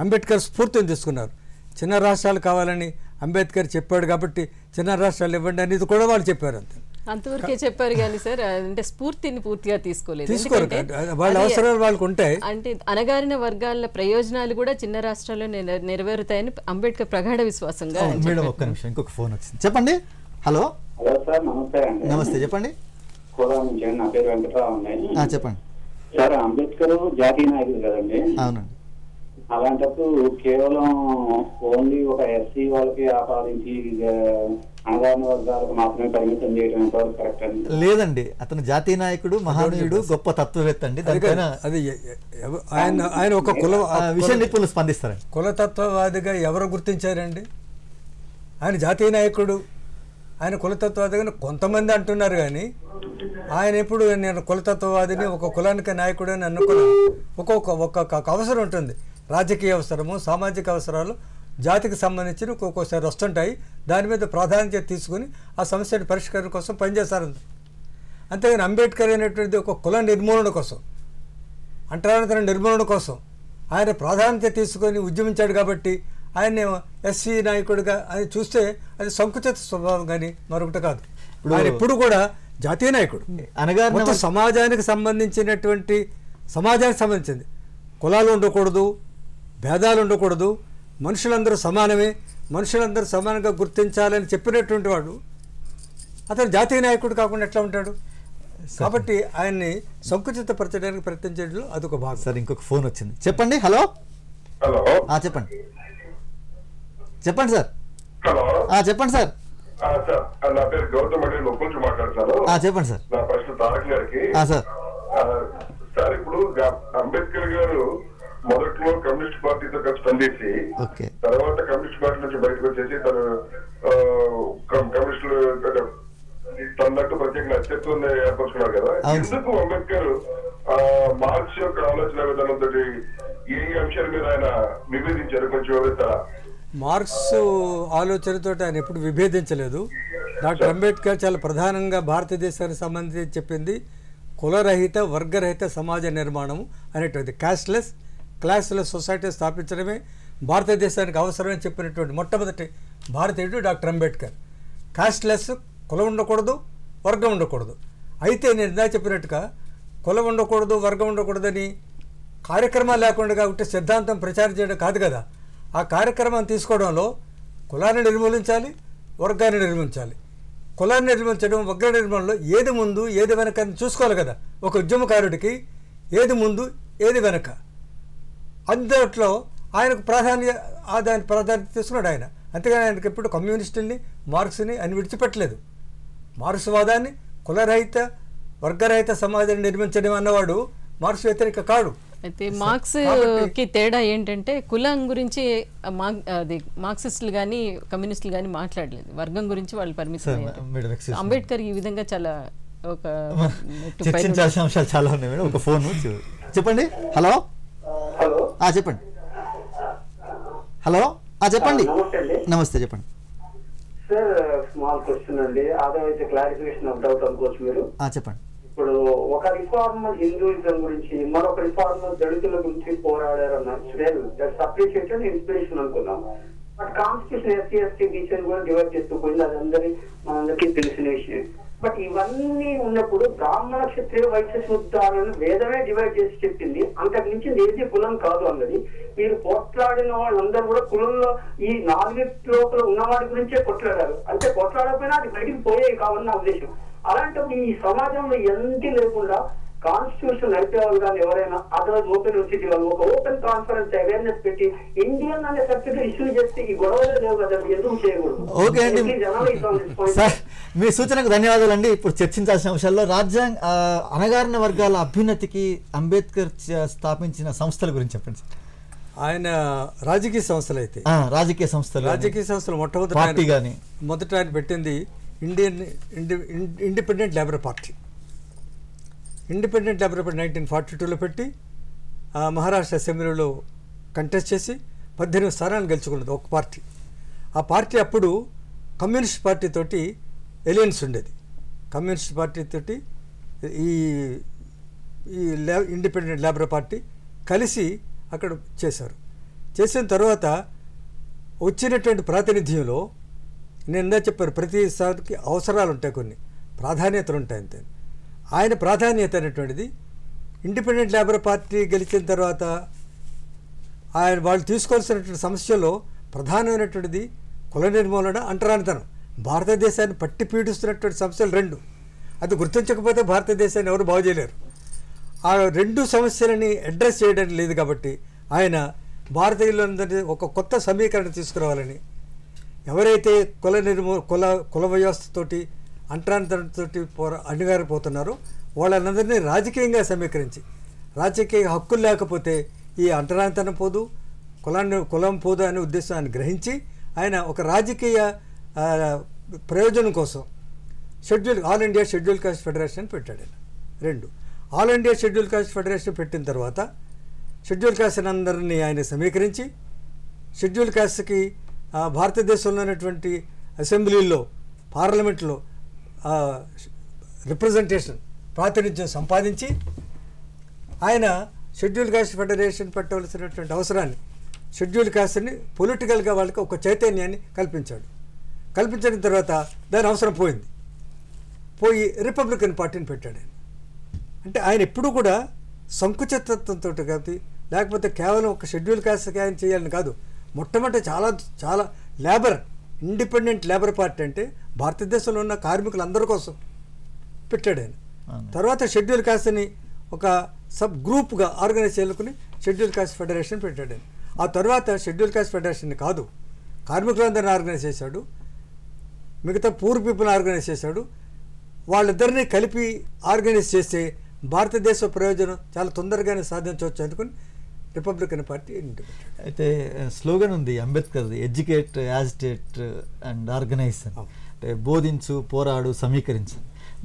అంబేద్కర్ స్ఫూర్తిని తీసుకున్నారు చిన్న రాష్ట్రాలు కావాలని అంబేద్కర్ చెప్పాడు కాబట్టి చిన్న రాష్ట్రాలు ఇవ్వండి అనేది కూడా వాళ్ళు చెప్పారు అంతే అంతవరకే చెప్పారు కానీ సార్ అంటే స్ఫూర్తిని పూర్తిగా తీసుకోలేదు వాళ్ళ అవసరాలు ఉంటాయి అంటే అనగారిన వర్గాల ప్రయోజనాలు కూడా చిన్న రాష్ట్రాల్లో నెరవేరుతాయని అంబేద్కర్ ప్రగాఢ విశ్వాసంగా మేడం ఒక్క నిమిషం ఇంకొక ఫోన్ వచ్చింది చెప్పండి హలో హలో సార్ నమస్తే నమస్తే చెప్పండి చెప్పండి సార్ అంబేద్కర్ జాతీయ నాయకుడు కదండి అవును అలాంటప్పుడు కేవలం ఓన్లీ ఒక ఎస్సీ వాళ్ళకి ఆపాదించి అణగారిన వర్గాలకు మాత్రమే పరిమితం చేయడం కరెక్ట్ అండి లేదండి అతను జాతీయ నాయకుడు మహానీయుడు గొప్ప తత్వవేత్త అండి అది ఆయన ఆయన ఒక కుల విషయ నిపుణులు స్పందిస్తారండి కులతత్వవాదిగా ఎవరు గుర్తించారండి ఆయన జాతీయ నాయకుడు ఆయన కానీ కొంతమంది అంటున్నారు కానీ ఆయన ఎప్పుడు నేను కులతత్వవాదిని ఒక కులానికి నాయకుడు అని అనుకున్నాను ఒక్కొక్క ఒక్కొక్క అవసరం ఉంటుంది రాజకీయ అవసరము సామాజిక అవసరాలు జాతికి సంబంధించిన ఒక్కొక్కసారి వస్తుంటాయి దాని మీద ప్రాధాన్యత తీసుకుని ఆ సమస్యను పరిష్కారం కోసం పనిచేస్తారు అంతేగాని అంబేద్కర్ అనేటువంటిది ఒక కుల నిర్మూలన కోసం అంటరానితన నిర్మూలన కోసం ఆయన ప్రాధాన్యత తీసుకొని ఉద్యమించాడు కాబట్టి ఆయన్ని ఎస్సీ నాయకుడిగా అని చూస్తే అది సంకుచిత స్వభావం కానీ మరొకటి కాదు ఆయన ఎప్పుడు కూడా జాతీయ నాయకుడు అనగా సమాజానికి సంబంధించినటువంటి సమాజానికి సంబంధించింది కులాలు ఉండకూడదు భేదాలు ఉండకూడదు మనుషులందరూ సమానమే మనుషులందరూ సమానంగా గుర్తించాలని చెప్పినటువంటి వాడు అతను జాతీయ నాయకుడు కాకుండా ఎట్లా ఉంటాడు కాబట్టి ఆయన్ని సంకుచితపరచడానికి ప్రయత్నించడంలో అదొక భాగం సార్ ఇంకొక ఫోన్ వచ్చింది చెప్పండి హలో హలో చెప్పండి చెప్పండి సార్ హలో చెప్పండి సార్ నా పేరు గౌతమ్ అంటే లోపల నుంచి మాట్లాడతాను చెప్పండి సార్ నా ప్రశ్న తారక్ గారికి సార్ సార్ ఇప్పుడు అంబేద్కర్ గారు మొదట్లో కమ్యూనిస్ట్ పార్టీతో కలిసి పనిచేసి తర్వాత కమ్యూనిస్ట్ పార్టీ నుంచి బయటకు వచ్చేసి తను కమ్యూనిస్టులు తనకు ప్రత్యేకంగా అత్యత్వం ఏర్పరచుకున్నారు కదా ఎందుకు అంబేద్కర్ మార్క్స్ యొక్క ఆలోచన విధానంతో ఏ అంశాల మీద ఆయన నివేదించారు కొంచెం వివరిస్తారా మార్క్స్ ఆలోచనతో ఆయన ఎప్పుడు విభేదించలేదు డాక్టర్ అంబేద్కర్ చాలా ప్రధానంగా భారతదేశానికి సంబంధించి చెప్పింది కులరహిత వర్గరహిత సమాజ నిర్మాణం అనేటువంటి క్యాస్ట్లెస్ క్లాస్లెస్ సొసైటీ స్థాపించడమే భారతదేశానికి అవసరమని చెప్పినటువంటి మొట్టమొదటి భారతీయుడు డాక్టర్ అంబేద్కర్ క్యాస్ట్లెస్ కులం ఉండకూడదు వర్గం ఉండకూడదు అయితే నేను ఇందా చెప్పినట్టుగా కులం ఉండకూడదు వర్గం ఉండకూడదని కార్యక్రమాలు లేకుండా కాబట్టి సిద్ధాంతం ప్రచారం చేయడం కాదు కదా ఆ కార్యక్రమాన్ని తీసుకోవడంలో కులాన్ని నిర్మూలించాలి వర్గాన్ని నిర్మించాలి కులాన్ని నిర్మించడం వర్గ నిర్మాణంలో ఏది ముందు ఏది వెనక అని చూసుకోవాలి కదా ఒక ఉద్యమకారుడికి ఏది ముందు ఏది వెనక అందులో ఆయనకు ప్రాధాన్య దాని ప్రాధాన్యత తీసుకున్నాడు ఆయన అంతేగాని ఆయనకి ఎప్పుడు కమ్యూనిస్టుల్ని మార్క్స్ని అని విడిచిపెట్టలేదు మార్క్స్వాదాన్ని కులరహిత వర్గరహిత సమాజాన్ని నిర్మించడం అన్నవాడు మార్క్స్ వ్యతిరేక కాడు అయితే మార్క్స్ కి తేడా ఏంటంటే కులం గురించి అది మార్క్సిస్టులు కానీ కమ్యూనిస్టులు కానీ మాట్లాడలేదు వర్గం గురించి వాళ్ళు పర్మిషన్ అంబేద్కర్ ఈ విధంగా చాలా ఒక చర్చించాల్సిన అంశాలు చాలా ఉన్నాయి మేడం ఒక ఫోన్ చెప్పండి హలో చెప్పండి హలో చెప్పండి నమస్తే చెప్పండి సార్ స్మాల్ క్వశ్చన్ అండి అదే క్లారిఫికేషన్ ఆఫ్ డౌట్ అనుకోవచ్చు మీరు చెప్పండి ఇప్పుడు ఒక రిఫార్మర్ హిందూయిజం గురించి మరొక రిఫార్మ్ దళితుల గురించి పోరాడారు అన్నారు లేదు దట్స్ అప్రిషియేటెడ్ ఇన్స్పిరేషన్ అనుకున్నాం but constitution SC ST decision కూడా డివైడ్ చేసుకుపోయింది అది అందరి మనందరికి తెలిసిన విషయం బట్ ఇవన్నీ ఉన్నప్పుడు బ్రాహ్మణ క్షత్రియ వైశ్య శుద్ధాలను వేదమే డివైడ్ చేసి చెప్పింది అంతకు మించి ఏది కులం కాదు అన్నది మీరు పోట్లాడిన వాళ్ళందరూ కూడా కులంలో ఈ నాలుగు లోపల ఉన్నవాడి గురించే కొట్లాడారు అంటే కొట్లాడకపోయినా అది బయటికి పోయాయి కావాలన్న ఉద్దేశం అలాంటి ఈ సమాజంలో ఎంత లేకుండా కాన్స్టిట్యూషన్ నడిపేవాళ్ళు కానీ ఎవరైనా అదర్ ఓపెన్ యూనివర్సిటీలలో ఒక ఓపెన్ కాన్ఫరెన్స్ అవేర్నెస్ పెట్టి ఇండియన్ అనే సబ్జెక్ట్ ఇష్యూ చేస్తే ఈ గొడవలే లేవు కదా ఎందుకు చేయకూడదు మీ సూచనకు ధన్యవాదాలు అండి ఇప్పుడు చర్చించాల్సిన అంశాల్లో రాజ్యాంగ అనగారిన వర్గాల అభ్యున్నతికి అంబేద్కర్ స్థాపించిన సంస్థల గురించి చెప్పండి సార్ ఆయన రాజకీయ సంస్థలు అయితే రాజకీయ సంస్థలు రాజకీయ సంస్థలు మొట్టమొదటి మొదట ఆయన పెట్టింది Indian independent labour party independent labour party nineteen forty టూలో పెట్టి మహారాష్ట్ర అసెంబ్లీలో కంటెస్ట్ చేసి పద్దెనిమిది స్థానాలు గెలుచుకున్నది ఒక పార్టీ ఆ పార్టీ అప్పుడు కమ్యూనిస్ట్ పార్టీ తోటి ఎలియన్స్ ఉండేది కమ్యూనిస్ట్ పార్టీ తోటి ఈ ఈ లే ఇండిపెండెంట్ లేబర్ పార్టీ కలిసి అక్కడ చేశారు చేసిన తర్వాత వచ్చినటువంటి ప్రాతినిధ్యంలో నేను ఇందా చెప్పాను ప్రతిసారికి అవసరాలు ఉంటాయి కొన్ని ప్రాధాన్యతలు ఉంటాయి అంతే ఆయన ప్రాధాన్యత అనేటువంటిది ఇండిపెండెంట్ లేబర్ పార్టీ గెలిచిన తర్వాత ఆయన వాళ్ళు తీసుకోవాల్సినటువంటి సమస్యలో ప్రధానమైనటువంటిది కుల నిర్మూలన అంటరానితనం భారతదేశాన్ని పట్టి పీడిస్తున్నటువంటి సమస్యలు రెండు అది గుర్తించకపోతే భారతదేశాన్ని ఎవరు బాగు చేయలేరు ఆ రెండు సమస్యలని అడ్రస్ చేయడం లేదు కాబట్టి ఆయన భారతీయులందరినీ ఒక కొత్త సమీకరణ తీసుకురావాలని ఎవరైతే కుల నిర్మూ కుల కుల వ్యవస్థతోటి అంటరాంతరంతో పోరా అణిగారిపోతున్నారో వాళ్ళందరినీ రాజకీయంగా సమీకరించి రాజకీయ హక్కులు లేకపోతే ఈ అంటరాంతరం పోదు కులాన్ని కులం పోదు అనే ఉద్దేశాన్ని గ్రహించి ఆయన ఒక రాజకీయ ప్రయోజనం కోసం schedule all India schedule caste federation పెట్టాడు రెండు all India schedule caste federation పెట్టిన తర్వాత షెడ్యూల్ కాస్ట్ అందరినీ ఆయన సమీకరించి షెడ్యూల్ కాస్ట్కి భారతదేశంలో ఉన్నటువంటి అసెంబ్లీలో పార్లమెంట్లో రిప్రజెంటేషన్ ప్రాతినిధ్యం సంపాదించి ఆయన షెడ్యూల్ కాస్ట్ ఫెడరేషన్ పెట్టవలసినటువంటి అవసరాన్ని షెడ్యూల్ కాస్ట్ని పొలిటికల్గా వాళ్ళకి ఒక చైతన్యాన్ని కల్పించాడు కల్పించిన తర్వాత దాని అవసరం పోయింది పోయి రిపబ్లికన్ పార్టీని పెట్టాడు అంటే ఆయన ఎప్పుడూ కూడా సంకుచితత్వంతో కాబట్టి లేకపోతే కేవలం ఒక షెడ్యూల్ కాస్ట్ ఆయన చేయాలని కాదు మొట్టమొదటి చాలా చాలా లేబర్ ఇండిపెండెంట్ లేబర్ పార్టీ అంటే భారతదేశంలో ఉన్న కార్మికులందరి కోసం పెట్టాడు ఆయన తర్వాత షెడ్యూల్ కాస్ట్ని ఒక సబ్ గ్రూప్గా ఆర్గనైజ్ చేసుకుని షెడ్యూల్ కాస్ట్ ఫెడరేషన్ పెట్టాడు ఆ తర్వాత షెడ్యూల్ కాస్ట్ ఫెడరేషన్ కాదు కార్మికులందరినీ ఆర్గనైజ్ చేశాడు మిగతా పూర్ పీపుల్ని ఆర్గనైజ్ చేశాడు వాళ్ళిద్దరినీ కలిపి ఆర్గనైజ్ చేస్తే భారతదేశ ప్రయోజనం చాలా తొందరగానే సాధించవచ్చు అందుకుని రిపబ్లికన్ పార్టీ అయితే స్లోగన్ ఉంది Ambedkar educate agitate and organise అంటే బోధించు పోరాడు సమీకరించు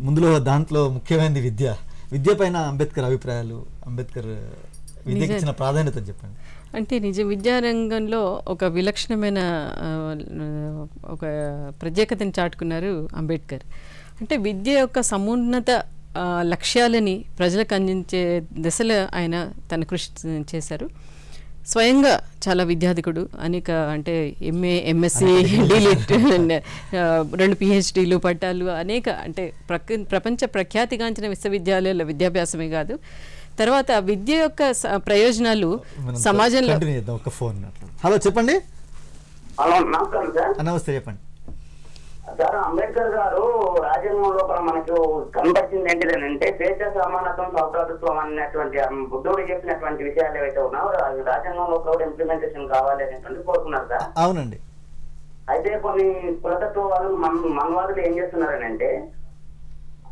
ముందులో దాంట్లో ముఖ్యమైనది విద్య విద్య పైన అంబేద్కర్ అభిప్రాయాలు అంబేద్కర్ విద్యకిచ్చిన ప్రాధాన్యత చెప్పండి అంటే నిజ విద్యారంగంలో ఒక విలక్షణమైన ఒక ప్రత్యేకతను చాటుకున్నారు అంబేద్కర్ అంటే విద్య యొక్క సమున్నత లక్ష్యాలని ప్రజలకు అందించే దశలో ఆయన తన కృషి చేశారు స్వయంగా చాలా విద్యాధికుడు అనేక అంటే ఎంఏ ఎంఎస్సి డిలీట్ రెండు పిహెచ్డీలు పట్టాలు అనేక అంటే ప్రక ప్రపంచ ప్రఖ్యాతిగాంచిన విశ్వవిద్యాలయాల విద్యాభ్యాసమే కాదు తర్వాత విద్య యొక్క ప్రయోజనాలు సమాజంలో హలో చెప్పండి హలో నమస్తే చెప్పండి సార్ అంబేద్కర్ గారు రాజ్యాంగం లోపల మనకు కనపరిచింది ఏంటిదని అంటే స్వేచ్ఛ సమానత్వం సౌభ్రాతృత్వం అనేటువంటి బుద్ధుడు చెప్పినటువంటి విషయాలు ఏవైతే ఉన్నాయో రాజ్యాంగంలో కూడా ఇంప్లిమెంటేషన్ కావాలి అనేటువంటి కోరుకున్నారు సార్ అవునండి అయితే కొన్ని కులతత్వ వాళ్ళు మన మనవాదులు ఏం చేస్తున్నారనంటే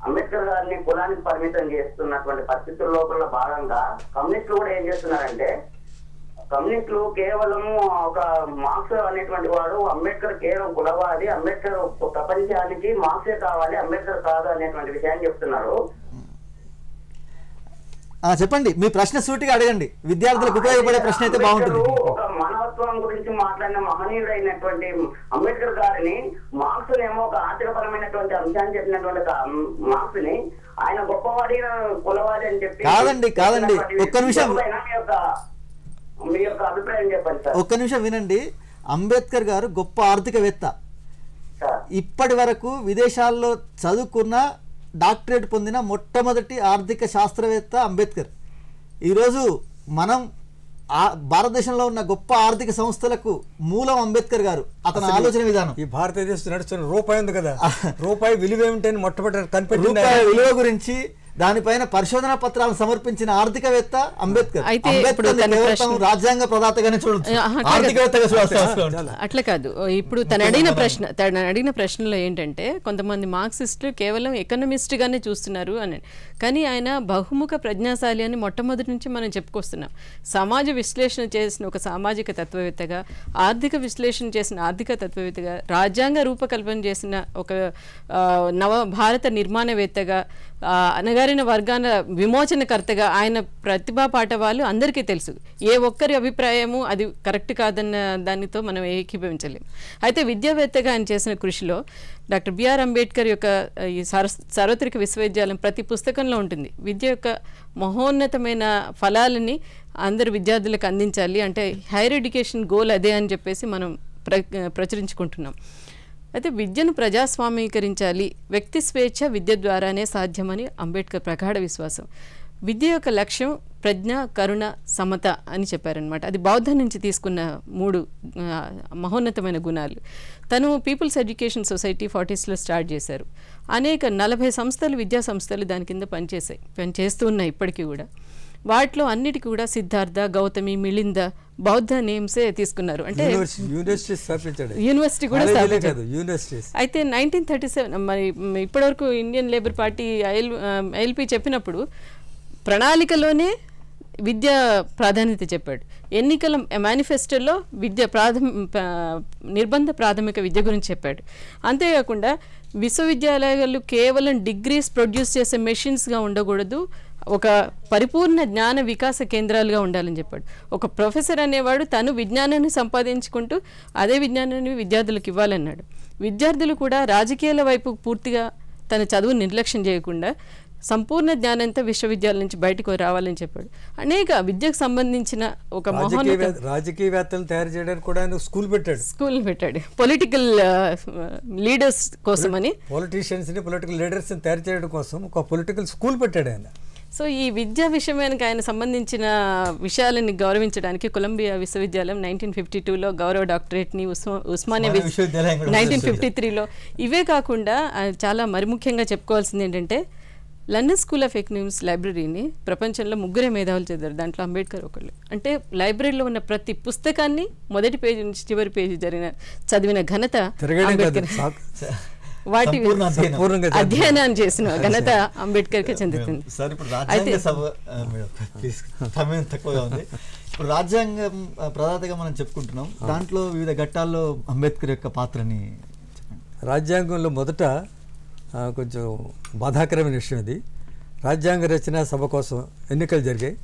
అంబేద్కర్ గారిని కులానికి పరిమితం చేస్తున్నటువంటి పరిస్థితుల లోపల భాగంగా కమ్యూనిస్టులు కూడా ఏం చేస్తున్నారంటే కమ్యూనిస్ట్ లు కేవలం ఒక మార్క్స్ అనేటువంటి వాడు అంబేద్కర్ కేవలం కులవాది అంబేద్కర్ ప్రపంచానికి మార్క్సే కావాలి అంబేద్కర్ కాదు అనేటువంటి విషయాన్ని చెప్తున్నారు చెప్పండి మీ ప్రశ్న సూటిగా అడగండి విద్యార్థులకు ఉపయోగపడే ప్రశ్న అయితే బాగుంటుంది ఒక మానవత్వం గురించి మాట్లాడిన మహనీయుడైనటువంటి అంబేద్కర్ గారిని మార్క్స్ ఏమో ఒక ఆర్థికపరమైనటువంటి అంశాన్ని చెప్పినటువంటి మార్క్స్ ని ఆయన గొప్పవాడి కులవాడి అని చెప్పి కాదండి కాదండి ఒక్క నిమిషం ఒక్క నిమిషం వినండి అంబేద్కర్ గారు గొప్ప ఆర్థికవేత్త ఇప్పటి వరకు విదేశాల్లో చదువుకున్న డాక్టరేట్ పొందిన మొట్టమొదటి ఆర్థిక శాస్త్రవేత్త అంబేద్కర్ ఈరోజు మనం భారతదేశంలో ఉన్న గొప్ప ఆర్థిక సంస్థలకు మూలం అంబేద్కర్ గారు అతని ఆలోచన విధానం ఈ భారతదేశం నడుస్తున్న రూపాయి ఉంది కదా రూపాయి విలువ ఏమిటని మొట్టమొదటి కనిపెట్టి రూపాయి విలువ గురించి దానిపైన పరిశోధన పత్రాలను సమర్పించిన ఆర్థికవేత్త అంబేద్కర్ అంబేద్కర్ రాజ్యాంగ ప్రదాతగానే చూడొచ్చు అట్లా కాదు ఇప్పుడు తను అడిగిన ప్రశ్న తను అడిగిన ప్రశ్నలో ఏంటంటే కొంతమంది మార్క్సిస్టులు కేవలం ఎకనమిస్ట్ గానే చూస్తున్నారు అని కానీ ఆయన బహుముఖ ప్రజ్ఞాశాలి అని మొట్టమొదటి నుంచి మనం చెప్పుకొస్తున్నాం సమాజ విశ్లేషణ చేసిన ఒక సామాజిక తత్వవేత్తగా ఆర్థిక విశ్లేషణ చేసిన ఆర్థిక తత్వవేత్తగా రాజ్యాంగ రూపకల్పన చేసిన ఒక నవ భారత నిర్మాణవేత్తగా అనగారిన వర్గాల విమోచనకర్తగా ఆయన ప్రతిభా వాళ్ళు అందరికీ తెలుసు ఏ ఒక్కరి అభిప్రాయము అది కరెక్ట్ కాదన్న దానితో మనం ఏకీభవించలేము అయితే విద్యావేత్తగా ఆయన చేసిన కృషిలో డాక్టర్ బిఆర్ అంబేద్కర్ యొక్క ఈ సార్వత్రిక విశ్వవిద్యాలయం ప్రతి పుస్తకంలో ఉంటుంది విద్య యొక్క మహోన్నతమైన ఫలాలని అందరు విద్యార్థులకు అందించాలి అంటే హైయర్ ఎడ్యుకేషన్ గోల్ అదే అని చెప్పేసి మనం ప్ర ప్రచురించుకుంటున్నాం అయితే విద్యను ప్రజాస్వామీకరించాలి వ్యక్తి స్వేచ్ఛ విద్య ద్వారానే సాధ్యమని అంబేద్కర్ ప్రగాఢ విశ్వాసం విద్య యొక్క లక్ష్యం ప్రజ్ఞ కరుణ సమత అని చెప్పారనమాట అది బౌద్ధం నుంచి తీసుకున్న మూడు మహోన్నతమైన గుణాలు తను పీపుల్స్ ఎడ్యుకేషన్ సొసైటీ ఫార్టీస్లో స్టార్ట్ చేశారు అనేక నలభై సంస్థలు విద్యా సంస్థలు దాని కింద పనిచేసాయి పనిచేస్తూ ఉన్నాయి ఇప్పటికీ కూడా వాటిలో అన్నిటి కూడా సిద్ధార్థ గౌతమి మిళింద బౌద్ధ నేమ్సే తీసుకున్నారు అంటే యూనివర్సిటీ కూడా అయితే నైన్టీన్ థర్టీ సెవెన్ మరి ఇప్పటివరకు ఇండియన్ లేబర్ పార్టీ ఎల్పి చెప్పినప్పుడు ప్రణాళికలోనే విద్య ప్రాధాన్యత చెప్పాడు ఎన్నికల మేనిఫెస్టోలో విద్య ప్రాథమి నిర్బంధ ప్రాథమిక విద్య గురించి చెప్పాడు అంతేకాకుండా విశ్వవిద్యాలయాలు కేవలం డిగ్రీస్ ప్రొడ్యూస్ చేసే మెషిన్స్గా ఉండకూడదు ఒక పరిపూర్ణ జ్ఞాన వికాస కేంద్రాలుగా ఉండాలని చెప్పాడు ఒక ప్రొఫెసర్ అనేవాడు తను విజ్ఞానాన్ని సంపాదించుకుంటూ అదే విజ్ఞానాన్ని విద్యార్థులకు ఇవ్వాలన్నాడు విద్యార్థులు కూడా రాజకీయాల వైపు పూర్తిగా తన చదువు నిర్లక్ష్యం చేయకుండా సంపూర్ణ జ్ఞానంతో విశ్వవిద్యాలయం నుంచి బయటకు రావాలని చెప్పాడు అనేక విద్యకు సంబంధించిన ఒక రాజకీయవేత్తలు తయారు చేయడానికి కూడా ఆయన స్కూల్ పెట్టాడు స్కూల్ పెట్టాడు పొలిటికల్ లీడర్స్ కోసమని పొలిటీషియన్స్ పొలిటికల్ లీడర్స్ తయారు చేయడం కోసం ఒక పొలిటికల్ స్కూల్ పెట్టాడు ఆయన సో ఈ విద్యా విషయమైన ఆయన సంబంధించిన విషయాలని గౌరవించడానికి కొలంబియా విశ్వవిద్యాలయం నైన్టీన్ ఫిఫ్టీ టూలో గౌరవ డాక్టరేట్ని ఉస్మా ఉస్మానియా విశ్వవిద్యాలయం నైన్టీన్ ఫిఫ్టీ త్రీలో ఇవే కాకుండా చాలా మరి ముఖ్యంగా చెప్పుకోవాల్సింది ఏంటంటే లండన్ స్కూల్ ఆఫ్ ఎకనామిక్స్ లైబ్రరీని ప్రపంచంలో ముగ్గురే మేధావులు చదివారు దాంట్లో అంబేద్కర్ ఒకళ్ళు అంటే లైబ్రరీలో ఉన్న ప్రతి పుస్తకాన్ని మొదటి పేజీ నుంచి చివరి పేజీ జరిగిన చదివిన ఘనత అంబేద్కర్ వాటి అధ్యయనాన్ని చేసిన ఘనత అంబేద్కర్ కి చెందుతుంది సార్ ఇప్పుడు రాజ్యాంగం ప్రధాతగా మనం చెప్పుకుంటున్నాం దాంట్లో వివిధ ఘట్టాల్లో అంబేద్కర్ యొక్క పాత్రని రాజ్యాంగంలో మొదట కొంచెం బాధాకరమైన విషయం అది రాజ్యాంగ రచన సభ కోసం ఎన్నికలు జరిగాయి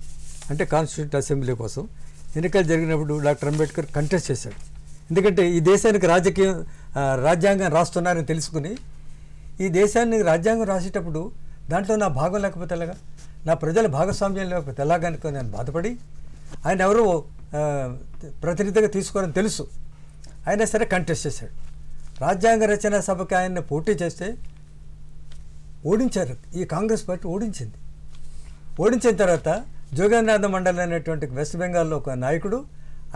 అంటే కాన్స్టిట్యూట్ అసెంబ్లీ కోసం ఎన్నికలు జరిగినప్పుడు డాక్టర్ అంబేద్కర్ కంటెస్ట్ చేశాడు ఎందుకంటే ఈ దేశానికి రాజకీయం రాజ్యాంగం రాస్తున్నారని తెలుసుకుని ఈ దేశాన్ని రాజ్యాంగం రాసేటప్పుడు దాంట్లో నా భాగం లేకపోతే ఎలాగా నా ప్రజల భాగస్వామ్యం లేకపోతే ఎలాగనుకో నేను బాధపడి ఆయన ఎవరో ప్రతినిధిగా తీసుకోవాలని తెలుసు అయినా సరే కంటెస్ట్ చేశాడు రాజ్యాంగ రచన సభకి ఆయన్ని పోటీ చేస్తే ఓడించారు ఈ కాంగ్రెస్ పార్టీ ఓడించింది ఓడించిన తర్వాత జోగేంద్రనాథ మండలి అనేటువంటి వెస్ట్ బెంగాల్లో ఒక నాయకుడు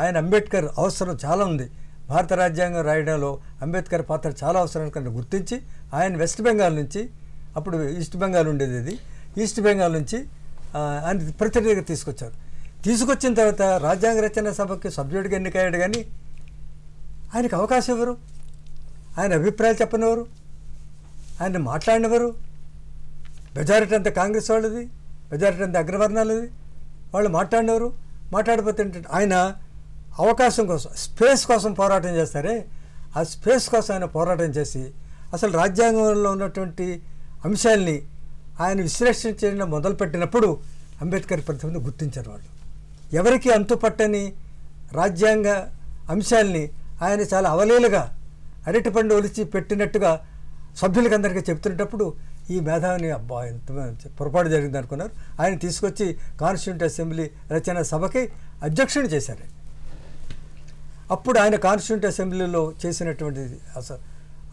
ఆయన అంబేద్కర్ అవసరం చాలా ఉంది భారత రాజ్యాంగం రాయడంలో అంబేద్కర్ పాత్ర చాలా అవసరం కనుక గుర్తించి ఆయన వెస్ట్ బెంగాల్ నుంచి అప్పుడు ఈస్ట్ బెంగాల్ ఉండేది అది ఈస్ట్ బెంగాల్ నుంచి ఆయన ప్రతినిధిగా తీసుకొచ్చారు తీసుకొచ్చిన తర్వాత రాజ్యాంగ రచన సభకి సభ్యుడిగా ఎన్నికయ్యాడు కానీ ఆయనకు అవకాశం ఎవరు ఆయన అభిప్రాయాలు చెప్పనివారు ఆయన మాట్లాడినవారు మెజారిటీ అంతా కాంగ్రెస్ వాళ్ళది మెజారిటీ అంతా అగ్రవర్ణాలది వాళ్ళు మాట్లాడినవారు మాట్లాడిపోతే ఆయన అవకాశం కోసం స్పేస్ కోసం పోరాటం చేస్తారే ఆ స్పేస్ కోసం ఆయన పోరాటం చేసి అసలు రాజ్యాంగంలో ఉన్నటువంటి అంశాల్ని ఆయన విశ్లేషణ చేయడం మొదలుపెట్టినప్పుడు అంబేద్కర్ ప్రతిభను గుర్తించారు వాళ్ళు ఎవరికి అంతుపట్టని రాజ్యాంగ అంశాల్ని ఆయన చాలా అవలీలుగా అరటిపండు ఒలిచి పెట్టినట్టుగా సభ్యులకి అందరికీ చెప్తున్నప్పుడు ఈ మేధావిని అబ్బా ఎంత పొరపాటు జరిగింది అనుకున్నారు ఆయన తీసుకొచ్చి కాన్స్టిట్యూంట్ అసెంబ్లీ రచన సభకి అధ్యక్షుడు చేశారు అప్పుడు ఆయన కాన్స్టిట్యూంట్ అసెంబ్లీలో చేసినటువంటి అసలు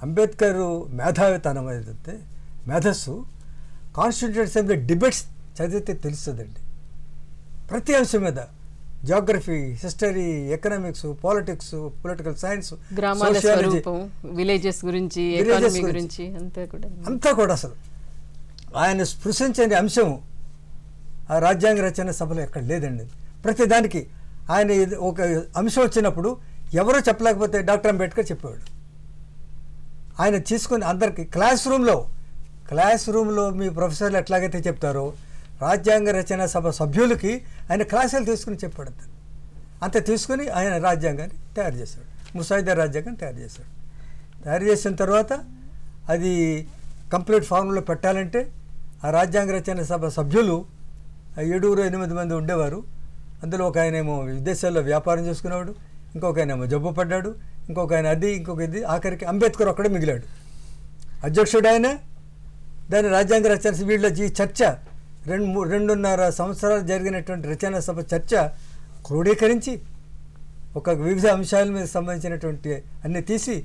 అంబేద్కర్ మేధావితనం ఏదైతే మేధస్సు కాన్స్టిట్యూంట్ అసెంబ్లీ డిబేట్స్ చదివితే తెలుస్తుందండి ప్రతి అంశం మీద geography history economics politics political science villages గురించి గురించి అంతా కూడా అసలు ఆయన స్పృశించని అంశం ఆ రాజ్యాంగ రచన సభలో ఎక్కడ లేదండి ప్రతి దానికి ఆయన ఒక అంశం వచ్చినప్పుడు ఎవరో చెప్పలేకపోతే డాక్టర్ అంబేద్కర్ చెప్పేవాడు ఆయన తీసుకుని అందరికి క్లాస్ రూమ్లో క్లాస్ రూమ్లో మీ ప్రొఫెసర్లు ఎట్లాగైతే చెప్తారో రాజ్యాంగ రచన సభ సభ్యులకి ఆయన క్లాసులు తీసుకుని చెప్పాడు అంత తీసుకుని ఆయన రాజ్యాంగాన్ని తయారు చేశాడు ముసాయిదా రాజ్యాంగాన్ని తయారు చేశాడు తయారు చేసిన తర్వాత అది కంప్లీట్ ఫామ్లో పెట్టాలంటే ఆ రాజ్యాంగ రచన సభ సభ్యులు ఏడుగురు ఎనిమిది మంది ఉండేవారు అందులో ఒక ఆయనేమో విదేశాల్లో వ్యాపారం చేసుకునేవాడు ఇంకొక ఏమో జబ్బు పడ్డాడు ఇంకొక ఆయన అది ఇంకొక ఇది ఆఖరికి అంబేద్కర్ ఒక్కడే మిగిలాడు అధ్యక్షుడు ఆయన దాని రాజ్యాంగ రచన వీళ్ళ ఈ చర్చ రెండు రెండున్నర సంవత్సరాలు జరిగినటువంటి రచన సభ చర్చ క్రోడీకరించి ఒక వివిధ అంశాల మీద సంబంధించినటువంటి అన్ని తీసి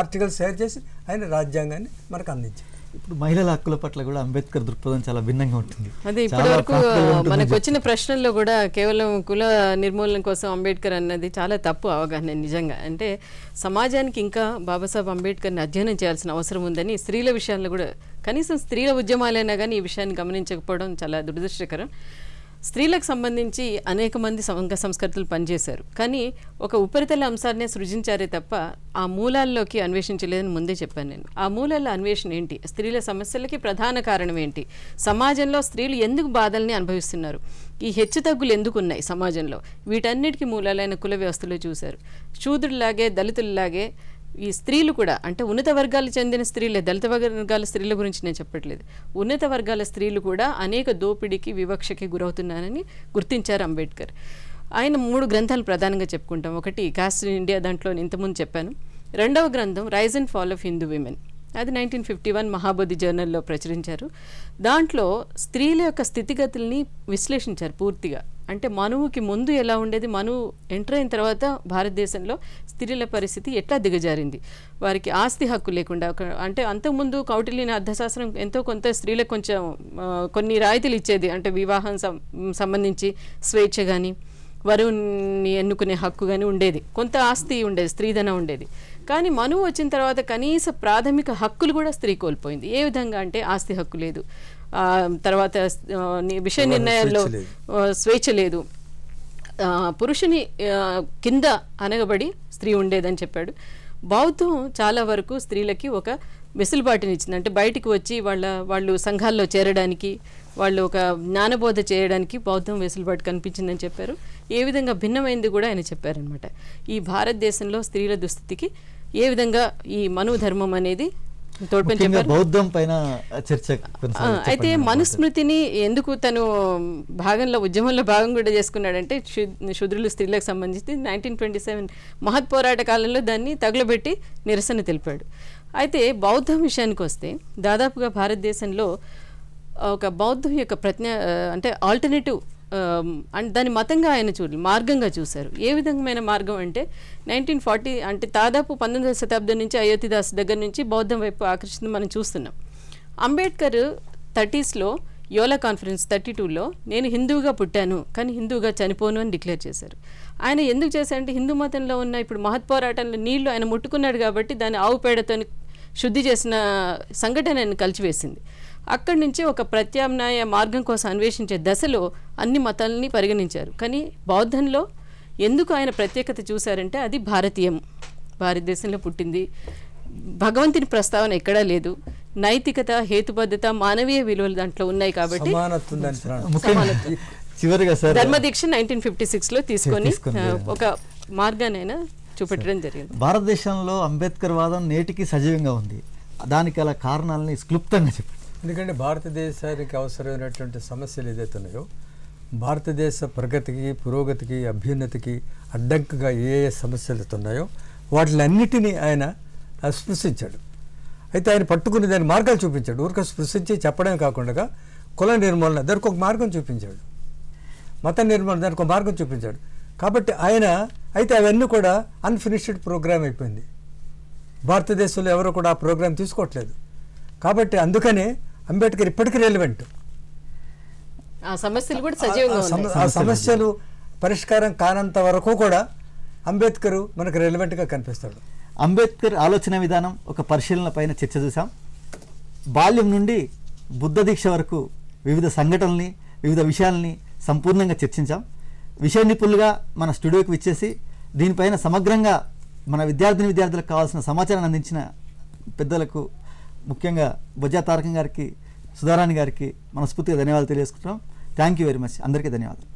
ఆర్టికల్స్ తయారు చేసి ఆయన రాజ్యాంగాన్ని మనకు అందించారు ఇప్పుడు మహిళల హక్కుల పట్ల కూడా అంబేద్కర్ దృక్పథం చాలా భిన్నంగా ఉంటుంది అదే ఇప్పటి వరకు మనకు వచ్చిన ప్రశ్నల్లో కూడా కేవలం కుల నిర్మూలన కోసం అంబేద్కర్ అన్నది చాలా తప్పు అవగాహన నిజంగా అంటే సమాజానికి ఇంకా బాబాసాహెబ్ అంబేద్కర్ని అధ్యయనం చేయాల్సిన అవసరం ఉందని స్త్రీల విషయాల్లో కూడా కనీసం స్త్రీల ఉద్యమాలైనా కానీ ఈ విషయాన్ని గమనించకపోవడం చాలా దురదృష్టకరం స్త్రీలకు సంబంధించి అనేక మంది సంఘ సంస్కృతులు పనిచేశారు కానీ ఒక ఉపరితల అంశాన్నే సృజించారే తప్ప ఆ మూలాల్లోకి అన్వేషించలేదని ముందే చెప్పాను నేను ఆ మూలాల అన్వేషణ ఏంటి స్త్రీల సమస్యలకి ప్రధాన కారణం ఏంటి సమాజంలో స్త్రీలు ఎందుకు బాధల్ని అనుభవిస్తున్నారు ఈ హెచ్చుతగ్గులు ఎందుకు ఉన్నాయి సమాజంలో వీటన్నిటికీ మూలాలైన కుల వ్యవస్థలో చూశారు శూద్రుల్లాగే దళితుల్లాగే ఈ స్త్రీలు కూడా అంటే ఉన్నత వర్గాలు చెందిన స్త్రీలే దళిత వర్గాల స్త్రీల గురించి నేను చెప్పట్లేదు ఉన్నత వర్గాల స్త్రీలు కూడా అనేక దోపిడీకి వివక్షకి గురవుతున్నానని గుర్తించారు అంబేద్కర్ ఆయన మూడు గ్రంథాలు ప్రధానంగా చెప్పుకుంటాం ఒకటి కాస్ట్ ఇన్ ఇండియా దాంట్లో ఇంతకుముందు చెప్పాను రెండవ గ్రంథం rise and fall of Hindu women అది నైన్టీన్ ఫిఫ్టీ వన్ మహాబోధి జర్నల్లో ప్రచురించారు దాంట్లో స్త్రీల యొక్క స్థితిగతుల్ని విశ్లేషించారు పూర్తిగా అంటే మనువుకి ముందు ఎలా ఉండేది మనువు ఎంటర్ అయిన తర్వాత భారతదేశంలో స్త్రీల పరిస్థితి ఎట్లా దిగజారింది వారికి ఆస్తి హక్కు లేకుండా అంటే అంతకుముందు కౌటిల్యని అర్థశాస్త్రం ఎంతో కొంత స్త్రీలకు కొంచెం కొన్ని రాయితీలు ఇచ్చేది అంటే వివాహం సంబంధించి స్వేచ్ఛ కానీ వరువుని ఎన్నుకునే హక్కు కానీ ఉండేది కొంత ఆస్తి ఉండేది స్త్రీధన ఉండేది కానీ మనువు వచ్చిన తర్వాత కనీస ప్రాథమిక హక్కులు కూడా స్త్రీ కోల్పోయింది ఏ విధంగా అంటే ఆస్తి హక్కు లేదు తర్వాత విషయ నిర్ణయాల్లో స్వేచ్ఛ లేదు పురుషుని కింద అనగబడి స్త్రీ ఉండేదని చెప్పాడు బౌద్ధం చాలా వరకు స్త్రీలకి ఒక వెసులుబాటునిచ్చింది అంటే బయటికి వచ్చి వాళ్ళ వాళ్ళు సంఘాల్లో చేరడానికి వాళ్ళు ఒక జ్ఞానబోధ చేయడానికి బౌద్ధం వెసులుబాటు కనిపించిందని చెప్పారు ఏ విధంగా భిన్నమైంది కూడా ఆయన చెప్పారనమాట ఈ భారతదేశంలో స్త్రీల దుస్థితికి ఏ విధంగా ఈ మనోధర్మం అనేది బౌద్ధం పైన చర్చ అయితే మనుస్మృతిని ఎందుకు తను భాగంలో ఉద్యమంలో భాగం కూడా చేసుకున్నాడంటే శుద్రులు స్త్రీలకు సంబంధించి నైన్టీన్ ట్వంటీ సెవెన్ మహత్ పోరాట కాలంలో దాన్ని తగులబెట్టి నిరసన తెలిపాడు అయితే బౌద్ధం విషయానికి వస్తే దాదాపుగా భారతదేశంలో ఒక బౌద్ధం యొక్క ప్రజ్ఞ అంటే ఆల్టర్నేటివ్ అండ్ దాని మతంగా ఆయన చూ మార్గంగా చూశారు ఏ విధమైన మార్గం అంటే నైన్టీన్ ఫార్టీ అంటే దాదాపు పంతొమ్మిదవ శతాబ్దం నుంచి అయోధ్యదాస్ దగ్గర నుంచి బౌద్ధం వైపు ఆకర్షించింది మనం చూస్తున్నాం అంబేద్కర్ థర్టీస్లో యోలా కాన్ఫరెన్స్ థర్టీ టూలో నేను హిందువుగా పుట్టాను కానీ హిందువుగా చనిపోను అని డిక్లేర్ చేశారు ఆయన ఎందుకు చేశారంటే హిందూ మతంలో ఉన్న ఇప్పుడు మహత్ పోరాటంలో నీళ్లు ఆయన ముట్టుకున్నాడు కాబట్టి దాన్ని ఆవు పేడతో శుద్ధి చేసిన సంఘటన ఆయన కలిచివేసింది అక్కడి నుంచే ఒక ప్రత్యామ్నాయ మార్గం కోసం అన్వేషించే దశలో అన్ని మతాలని పరిగణించారు కానీ బౌద్ధంలో ఎందుకు ఆయన ప్రత్యేకత చూశారంటే అది భారతీయం భారతదేశంలో పుట్టింది భగవంతుని ప్రస్తావన ఎక్కడా లేదు నైతికత హేతుబద్ధత మానవీయ విలువలు దాంట్లో ఉన్నాయి కాబట్టి ధర్మదీక్ష నైన్టీన్ ఫిఫ్టీ సిక్స్లో తీసుకొని ఒక మార్గానైనా చూపెట్టడం జరిగింది భారతదేశంలో అంబేద్కర్ వాదం నేటికి సజీవంగా ఉంది దానికి అలా కారణాలని క్లుప్తంగా చెప్పారు ఎందుకంటే భారతదేశానికి అవసరమైనటువంటి సమస్యలు ఏదైతే ఉన్నాయో భారతదేశ ప్రగతికి పురోగతికి అభ్యున్నతికి అడ్డంకగా ఏ ఏ సమస్యలు ఉన్నాయో వాటిలన్నిటినీ ఆయన స్పృశించాడు అయితే ఆయన పట్టుకుని దాని మార్గాలు చూపించాడు ఊరిక స్పృశించి చెప్పడమే కాకుండా కుల నిర్మూలన దానికి ఒక మార్గం చూపించాడు మత నిర్మూలన దానికి ఒక మార్గం చూపించాడు కాబట్టి ఆయన అయితే అవన్నీ కూడా అన్ఫినిష్డ్ ప్రోగ్రామ్ అయిపోయింది భారతదేశంలో ఎవరు కూడా ఆ ప్రోగ్రామ్ తీసుకోవట్లేదు కాబట్టి అందుకనే అంబేద్కర్ ఇప్పటికీ రెలివెంట్ సమస్యలు ఆ సమస్యలు పరిష్కారం కానంత వరకు కూడా అంబేద్కర్ మనకు రెలివెంట్గా కనిపిస్తాడు అంబేద్కర్ ఆలోచన విధానం ఒక పరిశీలన పైన చర్చ చూసాం బాల్యం నుండి బుద్ధ దీక్ష వరకు వివిధ సంఘటనల్ని వివిధ విషయాల్ని సంపూర్ణంగా చర్చించాం విషయ నిపుణులుగా మన స్టూడియోకి విచ్చేసి దీనిపైన సమగ్రంగా మన విద్యార్థిని విద్యార్థులకు కావాల్సిన సమాచారాన్ని అందించిన పెద్దలకు ముఖ్యంగా భుజా తారకం గారికి సుధారాణి గారికి మనస్ఫూర్తిగా ధన్యవాదాలు తెలియజేసుకుంటాం థ్యాంక్ యూ వెరీ మచ్ అందరికీ ధన్యవాదాలు